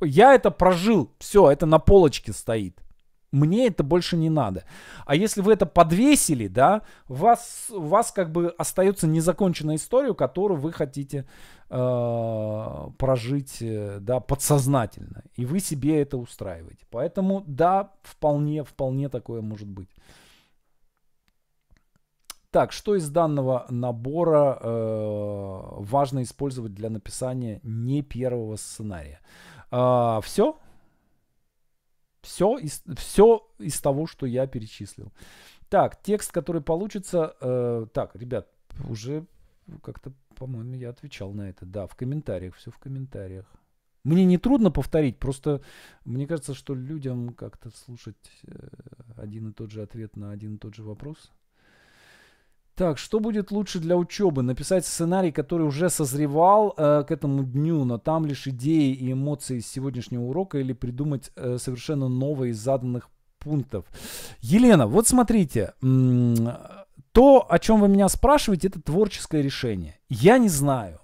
Я это прожил, все, это на полочке стоит мне это больше не надо. А если вы это подвесили, да, у вас, у вас как бы остается незаконченная история, которую вы хотите э, прожить, э, да, подсознательно. И вы себе это устраиваете. Поэтому, да, вполне, вполне такое может быть. Так, что из данного набора э, важно использовать для написания не первого сценария? Э, а, все, все из, все из того, что я перечислил. Так, текст, который получится... Э, так, ребят, уже как-то, по-моему, я отвечал на это. Да, в комментариях, все в комментариях. Мне не трудно повторить, просто мне кажется, что людям как-то слушать э, один и тот же ответ на один и тот же вопрос так, что будет лучше для учебы? Написать сценарий, который уже созревал э, к этому дню, но там лишь идеи и эмоции из сегодняшнего урока, или придумать э, совершенно новые из заданных пунктов. Елена, вот смотрите, то, о чем вы меня спрашиваете, это творческое решение. Я не знаю.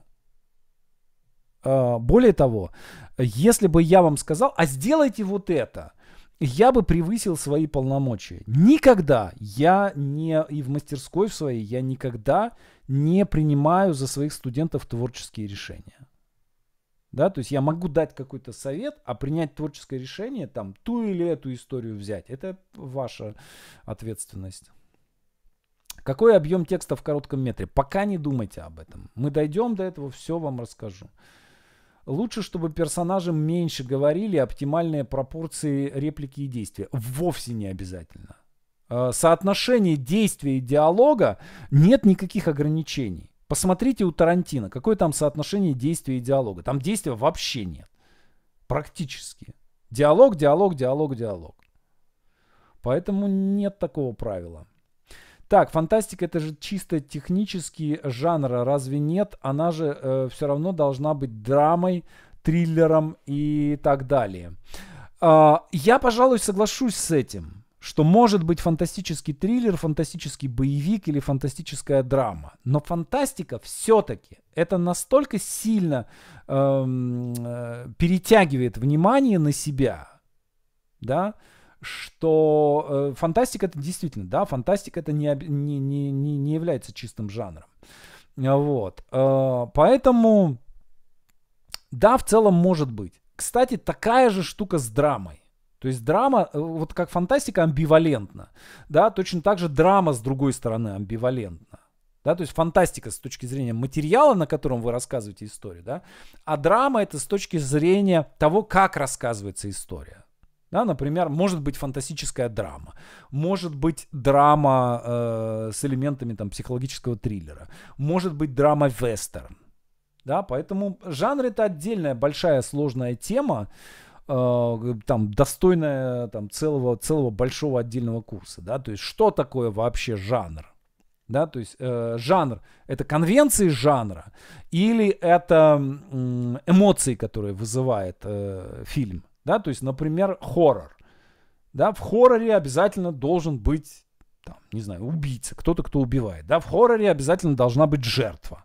А, более того, если бы я вам сказал, а сделайте вот это, я бы превысил свои полномочия. Никогда я не, и в мастерской своей, я никогда не принимаю за своих студентов творческие решения. Да, то есть я могу дать какой-то совет, а принять творческое решение, там, ту или эту историю взять, это ваша ответственность. Какой объем текста в коротком метре? Пока не думайте об этом. Мы дойдем до этого, все вам расскажу. Лучше, чтобы персонажам меньше говорили оптимальные пропорции реплики и действия. Вовсе не обязательно. А, соотношение действия и диалога нет никаких ограничений. Посмотрите у Тарантино, какое там соотношение действия и диалога. Там действия вообще нет. Практически. Диалог, диалог, диалог, диалог. Поэтому нет такого правила. Так, фантастика это же чисто технический жанр, а разве нет? Она же э, все равно должна быть драмой, триллером и так далее. Э, я, пожалуй, соглашусь с этим, что может быть фантастический триллер, фантастический боевик или фантастическая драма. Но фантастика все-таки это настолько сильно эм, э, перетягивает внимание на себя, да, что э, фантастика это действительно, да, фантастика это не, не, не, не не является чистым жанром. Э, вот. Э, поэтому, да, в целом может быть. Кстати, такая же штука с драмой. То есть драма, э, вот как фантастика, амбивалентна. Да, точно так же драма с другой стороны амбивалентна. Да, то есть фантастика с точки зрения материала, на котором вы рассказываете историю, да, а драма это с точки зрения того, как рассказывается история. Да, например, может быть фантастическая драма, может быть драма э, с элементами там, психологического триллера, может быть драма вестерн. Да, поэтому жанр это отдельная большая сложная тема, э, там достойная там, целого, целого большого отдельного курса. Да? То есть что такое вообще жанр? Да, то есть э, жанр это конвенции жанра или это эмоции, которые вызывает э, фильм? Да, то есть, например, хоррор. Да, в хорроре обязательно должен быть, там, не знаю, убийца, кто-то, кто убивает. Да, в хорроре обязательно должна быть жертва.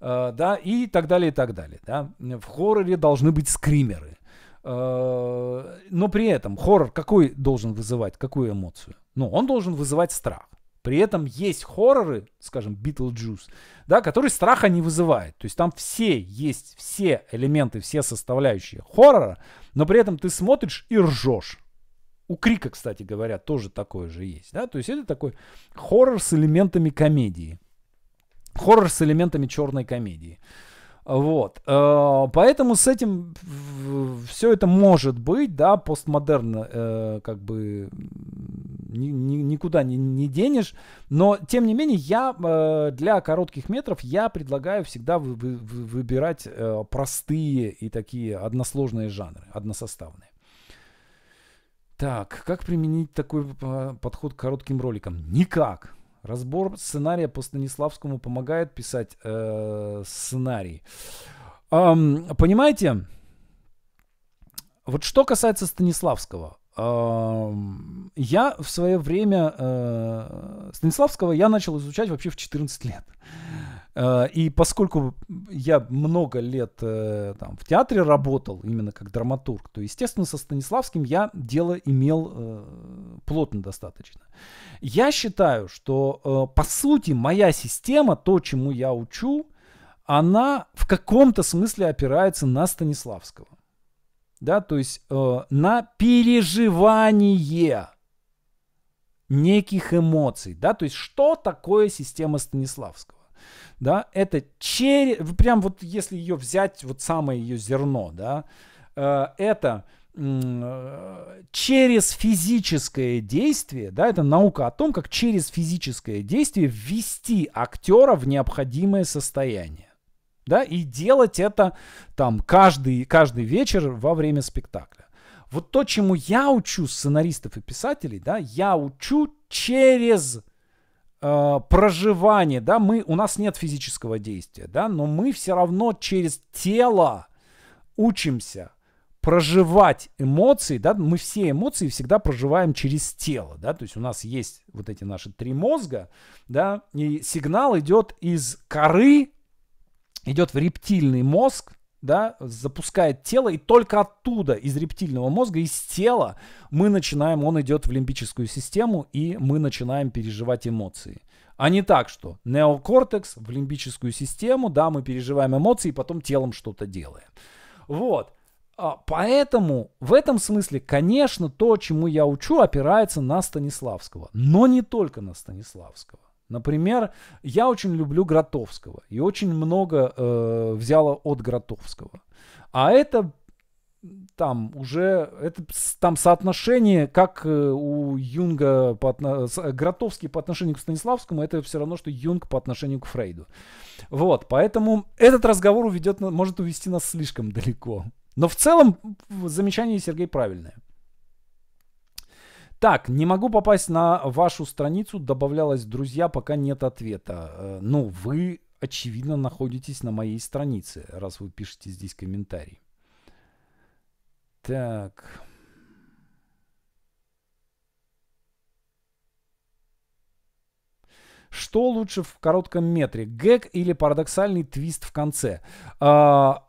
Э, да, и так далее, и так далее. Да. В хорроре должны быть скримеры. Э, но при этом хоррор какой должен вызывать, какую эмоцию? Ну, он должен вызывать страх. При этом есть хорроры, скажем, Beetlejuice, да, которые страха не вызывают. То есть там все есть, все элементы, все составляющие хоррора, но при этом ты смотришь и ржешь. У Крика, кстати говоря, тоже такое же есть. Да? То есть это такой хоррор с элементами комедии. Хоррор с элементами черной комедии. Вот. Э, поэтому с этим все это может быть, да, постмодерн э, как бы ни ни никуда не, не денешь. Но, тем не менее, я э, для коротких метров я предлагаю всегда вы, вы, выбирать простые и такие односложные жанры, односоставные. Так, как применить такой подход к коротким роликам? Никак. Разбор сценария по Станиславскому помогает писать э, сценарий. Эм, понимаете, вот что касается Станиславского. я в свое время э, Станиславского я начал изучать вообще в 14 лет. Э, и поскольку я много лет э, там, в театре работал, именно как драматург, то, естественно, со Станиславским я дело имел э, плотно достаточно. Я считаю, что, по сути, моя система, то, чему я учу, она в каком-то смысле опирается на Станиславского. Да, то есть э, на переживание неких эмоций. Да, то есть что такое система Станиславского? да, это черри, прям вот если ее взять, вот самое ее зерно, да, э, это э, через физическое действие, да, это наука о том, как через физическое действие ввести актера в необходимое состояние. Да, и делать это там каждый, каждый вечер во время спектакля. Вот то, чему я учу сценаристов и писателей, да, я учу через Э, проживание, да, мы, у нас нет физического действия, да, но мы все равно через тело учимся проживать эмоции, да, мы все эмоции всегда проживаем через тело, да, то есть у нас есть вот эти наши три мозга, да, и сигнал идет из коры, идет в рептильный мозг, да, запускает тело, и только оттуда, из рептильного мозга, из тела, мы начинаем, он идет в лимбическую систему, и мы начинаем переживать эмоции. А не так, что неокортекс в лимбическую систему, да, мы переживаем эмоции, и потом телом что-то делаем. Вот. А, поэтому в этом смысле, конечно, то, чему я учу, опирается на Станиславского. Но не только на Станиславского. Например, я очень люблю Гротовского и очень много э, взяла от Гротовского. А это там уже это там соотношение, как э, у Юнга по отно... Э, Гротовский по отношению к Станиславскому, это все равно, что Юнг по отношению к Фрейду. Вот, поэтому этот разговор уведет, может увести нас слишком далеко. Но в целом замечание Сергей правильное. Так, не могу попасть на вашу страницу, Добавлялось друзья, пока нет ответа. Э, ну, вы, очевидно, находитесь на моей странице, раз вы пишете здесь комментарий. Так. Что лучше в коротком метре, гэг или парадоксальный твист в конце? А,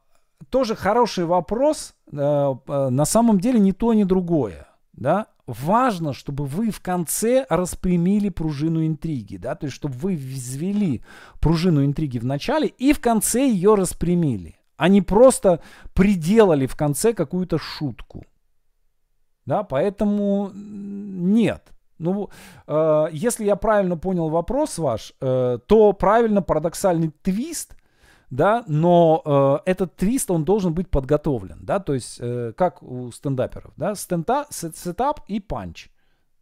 тоже хороший вопрос. А, на самом деле ни то, ни другое. Да? важно, чтобы вы в конце распрямили пружину интриги, да, то есть чтобы вы взвели пружину интриги в начале и в конце ее распрямили, а не просто приделали в конце какую-то шутку. Да, поэтому нет. Ну, э, если я правильно понял вопрос ваш, э, то правильно парадоксальный твист да, но э, этот твист, он должен быть подготовлен, да, то есть э, как у стендаперов, да, стенда, сет, сетап и панч,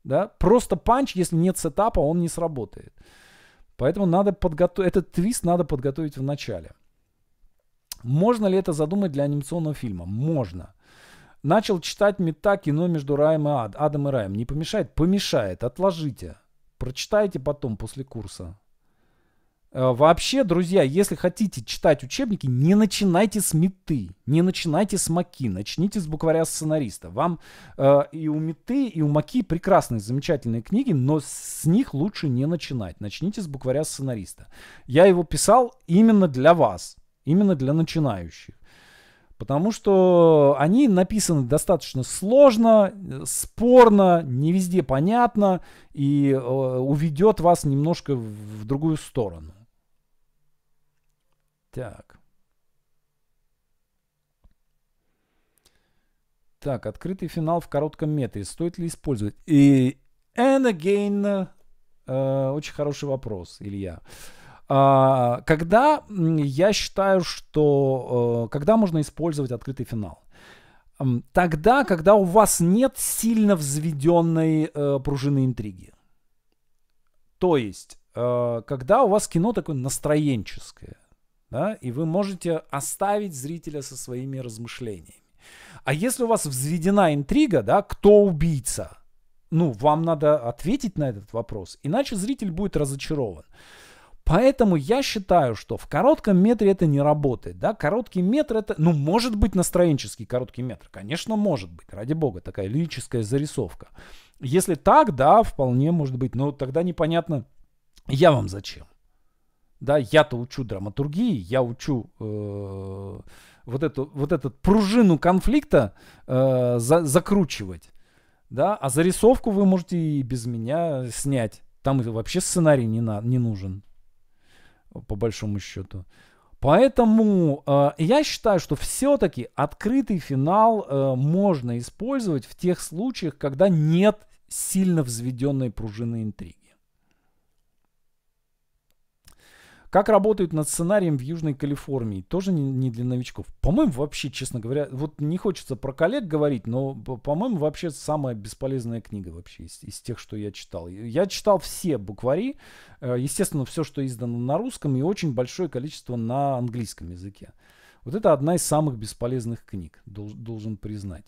да, просто панч, если нет сетапа, он не сработает. Поэтому надо подготовить, этот твист надо подготовить в начале. Можно ли это задумать для анимационного фильма? Можно. Начал читать мета кино между Раем и Ад, Адом и Раем. Не помешает? Помешает. Отложите. Прочитайте потом, после курса. Э, вообще, друзья, если хотите читать учебники, не начинайте с меты, не начинайте с маки, начните с букваря сценариста. Вам э, и у меты, и у маки прекрасные, замечательные книги, но с них лучше не начинать. Начните с букваря сценариста. Я его писал именно для вас, именно для начинающих. Потому что они написаны достаточно сложно, спорно, не везде понятно и э, уведет вас немножко в другую сторону. Так. Так, открытый финал в коротком метре. Стоит ли использовать? И and again, э, очень хороший вопрос, Илья. Э, когда я считаю, что э, когда можно использовать открытый финал? Тогда, когда у вас нет сильно взведенной э, пружины интриги. То есть, э, когда у вас кино такое настроенческое да, и вы можете оставить зрителя со своими размышлениями. А если у вас взведена интрига, да, кто убийца, ну, вам надо ответить на этот вопрос, иначе зритель будет разочарован. Поэтому я считаю, что в коротком метре это не работает. Да? Короткий метр это, ну, может быть настроенческий короткий метр. Конечно, может быть. Ради бога, такая лирическая зарисовка. Если так, да, вполне может быть. Но тогда непонятно, я вам зачем да, я-то учу драматургии, я учу э, вот эту вот этот пружину конфликта э, за, закручивать, да, а зарисовку вы можете и без меня снять, там вообще сценарий не на не нужен по большому счету. Поэтому э, я считаю, что все-таки открытый финал э, можно использовать в тех случаях, когда нет сильно взведенной пружины интриги. Как работают над сценарием в Южной Калифорнии? Тоже не, не для новичков. По-моему, вообще, честно говоря, вот не хочется про коллег говорить, но, по-моему, вообще самая бесполезная книга вообще из, из тех, что я читал. Я читал все буквари, э, естественно, все, что издано на русском, и очень большое количество на английском языке. Вот это одна из самых бесполезных книг, должен признать.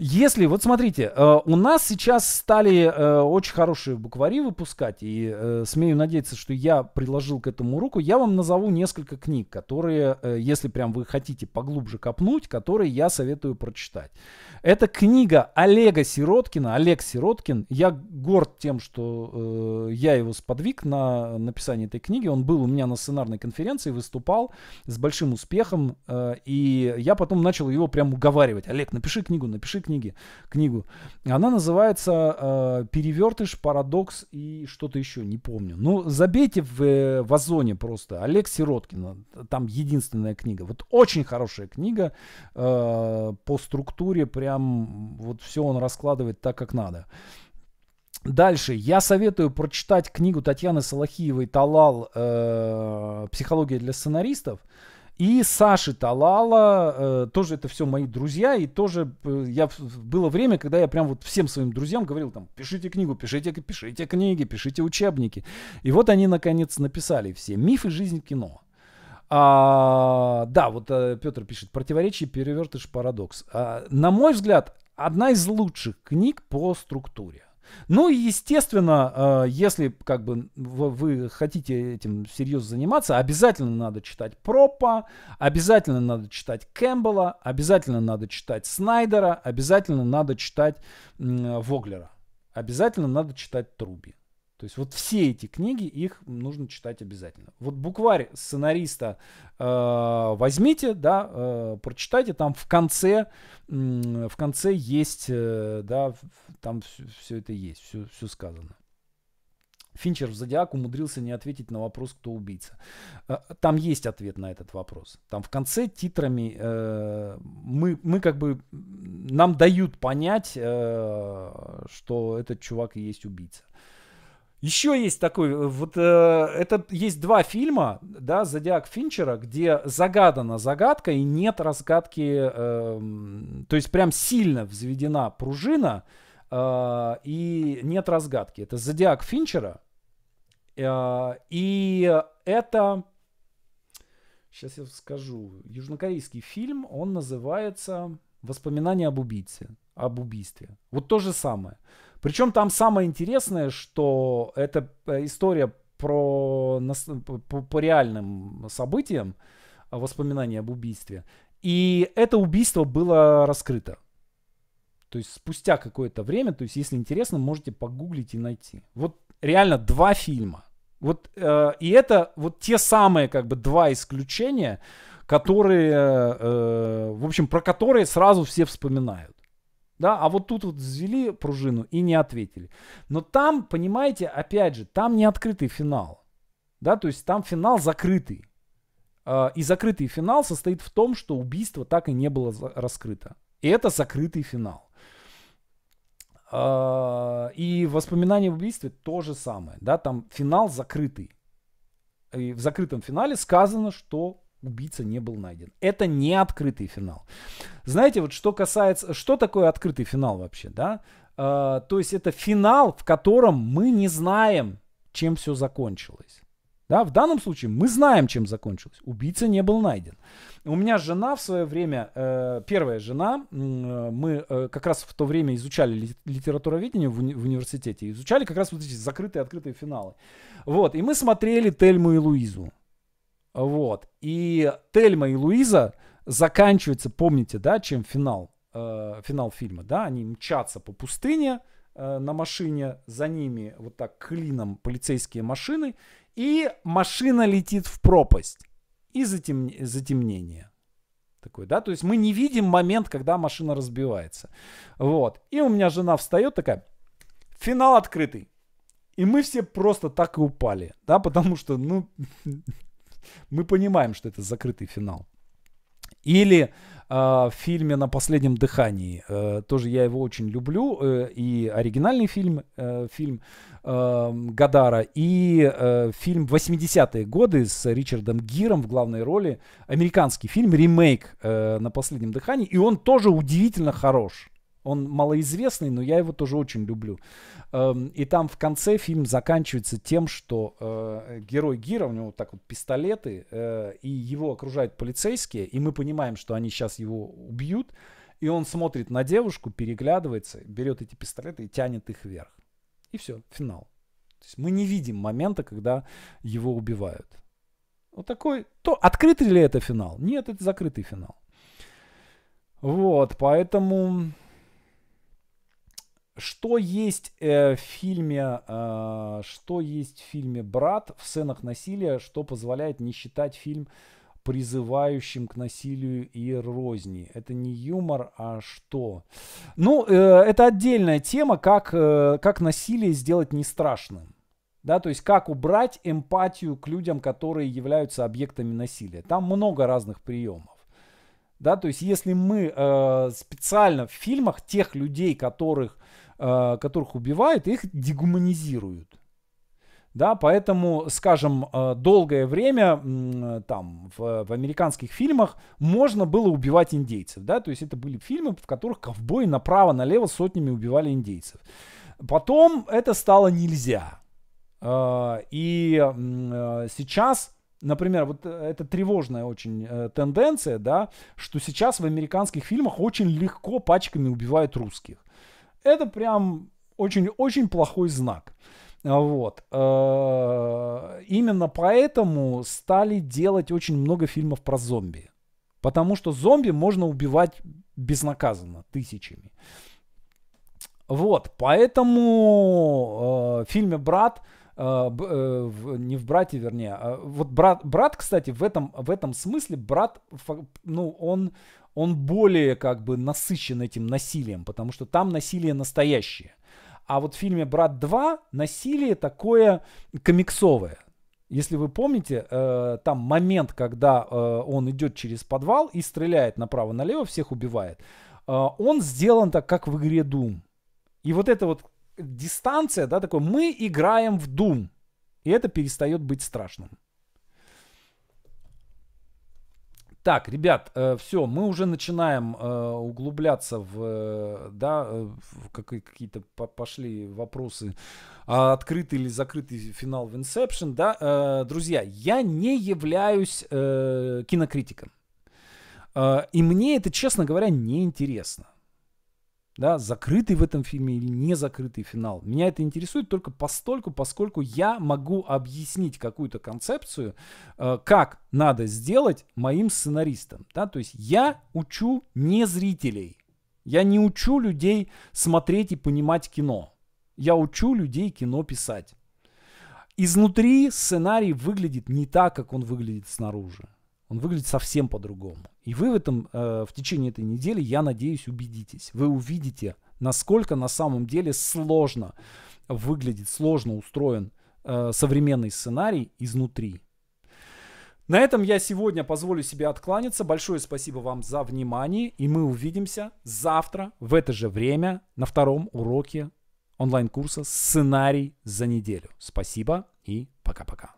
Если, вот смотрите, э, у нас сейчас стали э, очень хорошие буквари выпускать, и э, смею надеяться, что я приложил к этому руку, я вам назову несколько книг, которые, э, если прям вы хотите поглубже копнуть, которые я советую прочитать. Это книга Олега Сироткина, Олег Сироткин. Я горд тем, что э, я его сподвиг на написание этой книги. Он был у меня на сценарной конференции, выступал с большим успехом, э, и я потом начал его прям уговаривать. Олег, напиши книгу, напиши книгу книги, книгу. Она называется э, «Перевертыш, парадокс и что-то еще, не помню». Ну, забейте в, э, в Озоне просто. Олег Сироткин, э, там единственная книга. Вот очень хорошая книга э, по структуре, прям вот все он раскладывает так, как надо. Дальше. Я советую прочитать книгу Татьяны Салахиевой «Талал. Э, психология для сценаристов». И Саши Талала, э, тоже это все мои друзья, и тоже э, я, было время, когда я прям вот всем своим друзьям говорил, там, пишите книгу, пишите, пишите книги, пишите учебники. И вот они, наконец, написали все «Мифы жизни кино». А, да, вот э, Петр пишет, противоречие, перевертыш, парадокс. А, на мой взгляд, одна из лучших книг по структуре. Ну и, естественно, э, если как бы вы хотите этим серьезно заниматься, обязательно надо читать Пропа, обязательно надо читать Кэмпбелла, обязательно надо читать Снайдера, обязательно надо читать Воглера, обязательно надо читать Труби. То есть вот все эти книги, их нужно читать обязательно. Вот букварь сценариста э, возьмите, да, э, прочитайте, там в конце, э, в конце есть, э, да, там все, это есть, все, сказано. Финчер в «Зодиак» умудрился не ответить на вопрос, кто убийца. Э, там есть ответ на этот вопрос. Там в конце титрами э, мы, мы как бы, нам дают понять, э, что этот чувак и есть убийца. Еще есть такой, э, вот э, это есть два фильма, да, Зодиак Финчера, где загадана загадка и нет разгадки, э, то есть прям сильно взведена пружина э, и нет разгадки. Это Зодиак Финчера э, и это, сейчас я скажу, южнокорейский фильм, он называется "Воспоминания об убийце", об убийстве. Вот то же самое. Причем там самое интересное, что это э, история про, по, по реальным событиям, а, воспоминания об убийстве. И это убийство было раскрыто. То есть спустя какое-то время, то есть если интересно, можете погуглить и найти. Вот реально два фильма. Вот э, и это вот те самые как бы два исключения, которые, э, э в общем, про которые сразу все вспоминают. Да, а вот тут вот взвели пружину и не ответили. Но там, понимаете, опять же, там не открытый финал. Да, то есть там финал закрытый. А, и закрытый финал состоит в том, что убийство так и не было раскрыто. И это закрытый финал. А, и воспоминания об убийстве то же самое. Да, там финал закрытый. И в закрытом финале сказано, что убийца не был найден. Это не открытый финал. Знаете, вот что касается, что такое открытый финал вообще, да? Э, то есть это финал, в котором мы не знаем, чем все закончилось. Да, в данном случае мы знаем, чем закончилось. Убийца не был найден. У меня жена в свое время, э, первая жена, э, мы э, как раз в то время изучали литературоведение в, уни- в университете, изучали как раз вот эти закрытые открытые финалы. Вот, и мы смотрели Тельму и Луизу. Вот. И Тельма и Луиза заканчиваются, помните, да, чем финал, э, финал фильма, да, они мчатся по пустыне э, на машине, за ними вот так клином полицейские машины, и машина летит в пропасть и затем, затемнение. Такой, да, то есть мы не видим момент, когда машина разбивается. Вот. И у меня жена встает такая, финал открытый. И мы все просто так и упали, да, потому что, ну, Мы понимаем, что это закрытый финал. Или э, в фильме «На последнем дыхании». Э, тоже я его очень люблю. Э, и оригинальный фильм, э, фильм э, Гадара, и э, фильм 80-е годы с Ричардом Гиром в главной роли. Американский фильм, ремейк э, «На последнем дыхании». И он тоже удивительно хорош. Он малоизвестный, но я его тоже очень люблю. Эм, и там в конце фильм заканчивается тем, что э, герой Гира, у него вот так вот пистолеты, э, и его окружают полицейские, и мы понимаем, что они сейчас его убьют. И он смотрит на девушку, переглядывается, берет эти пистолеты и тянет их вверх. И все, финал. То есть мы не видим момента, когда его убивают. Вот такой... То, открытый ли это финал? Нет, это закрытый финал. Вот, поэтому... Что есть э, в фильме, э, что есть в фильме "Брат" в сценах насилия, что позволяет не считать фильм призывающим к насилию и розни. Это не юмор, а что? Ну, э, это отдельная тема, как, э, как насилие сделать не страшным. Да, то есть как убрать эмпатию к людям, которые являются объектами насилия. Там много разных приемов. Да, то есть если мы э, специально в фильмах тех людей, которых Э, которых убивают, их дегуманизируют. Да, поэтому, скажем, э, долгое время там в, в американских фильмах можно было убивать индейцев, да, то есть это были фильмы, в которых ковбои направо-налево сотнями убивали индейцев. Потом это стало нельзя. Э, и сейчас Например, вот это тревожная очень тенденция, да, что сейчас в американских фильмах очень легко пачками убивают русских это прям очень-очень плохой знак. А, вот. Э, именно поэтому стали делать очень много фильмов про зомби. Потому что зомби можно убивать безнаказанно, тысячами. Вот, поэтому э, в фильме «Брат», э, э в, не в «Брате», вернее, а вот брат, «Брат», кстати, в этом, в этом смысле «Брат», ну, он он более как бы насыщен этим насилием, потому что там насилие настоящее. А вот в фильме «Брат 2» насилие такое комиксовое. Если вы помните, э, там момент, когда э, он идет через подвал и стреляет направо-налево, всех убивает. Э, он сделан так, как в игре Doom. И вот эта вот дистанция, да, такой, мы играем в Doom. И это перестает быть страшным. Так, ребят, э, все, мы уже начинаем э, углубляться в, э, да, э, в какие-то пошли вопросы, а открытый или закрытый финал в Inception, да. Э, друзья, я не являюсь э, кинокритиком. Э, и мне это, честно говоря, неинтересно да, закрытый в этом фильме или не закрытый финал. Меня это интересует только постольку, поскольку я могу объяснить какую-то концепцию, э, как надо сделать моим сценаристам, да, то есть я учу не зрителей, я не учу людей смотреть и понимать кино, я учу людей кино писать. Изнутри сценарий выглядит не так, как он выглядит снаружи. Он выглядит совсем по-другому. И вы в этом, э, в течение этой недели, я надеюсь, убедитесь. Вы увидите, насколько на самом деле сложно выглядит, сложно устроен э, современный сценарий изнутри. На этом я сегодня позволю себе откланяться. Большое спасибо вам за внимание. И мы увидимся завтра в это же время на втором уроке онлайн-курса «Сценарий за неделю». Спасибо и пока-пока.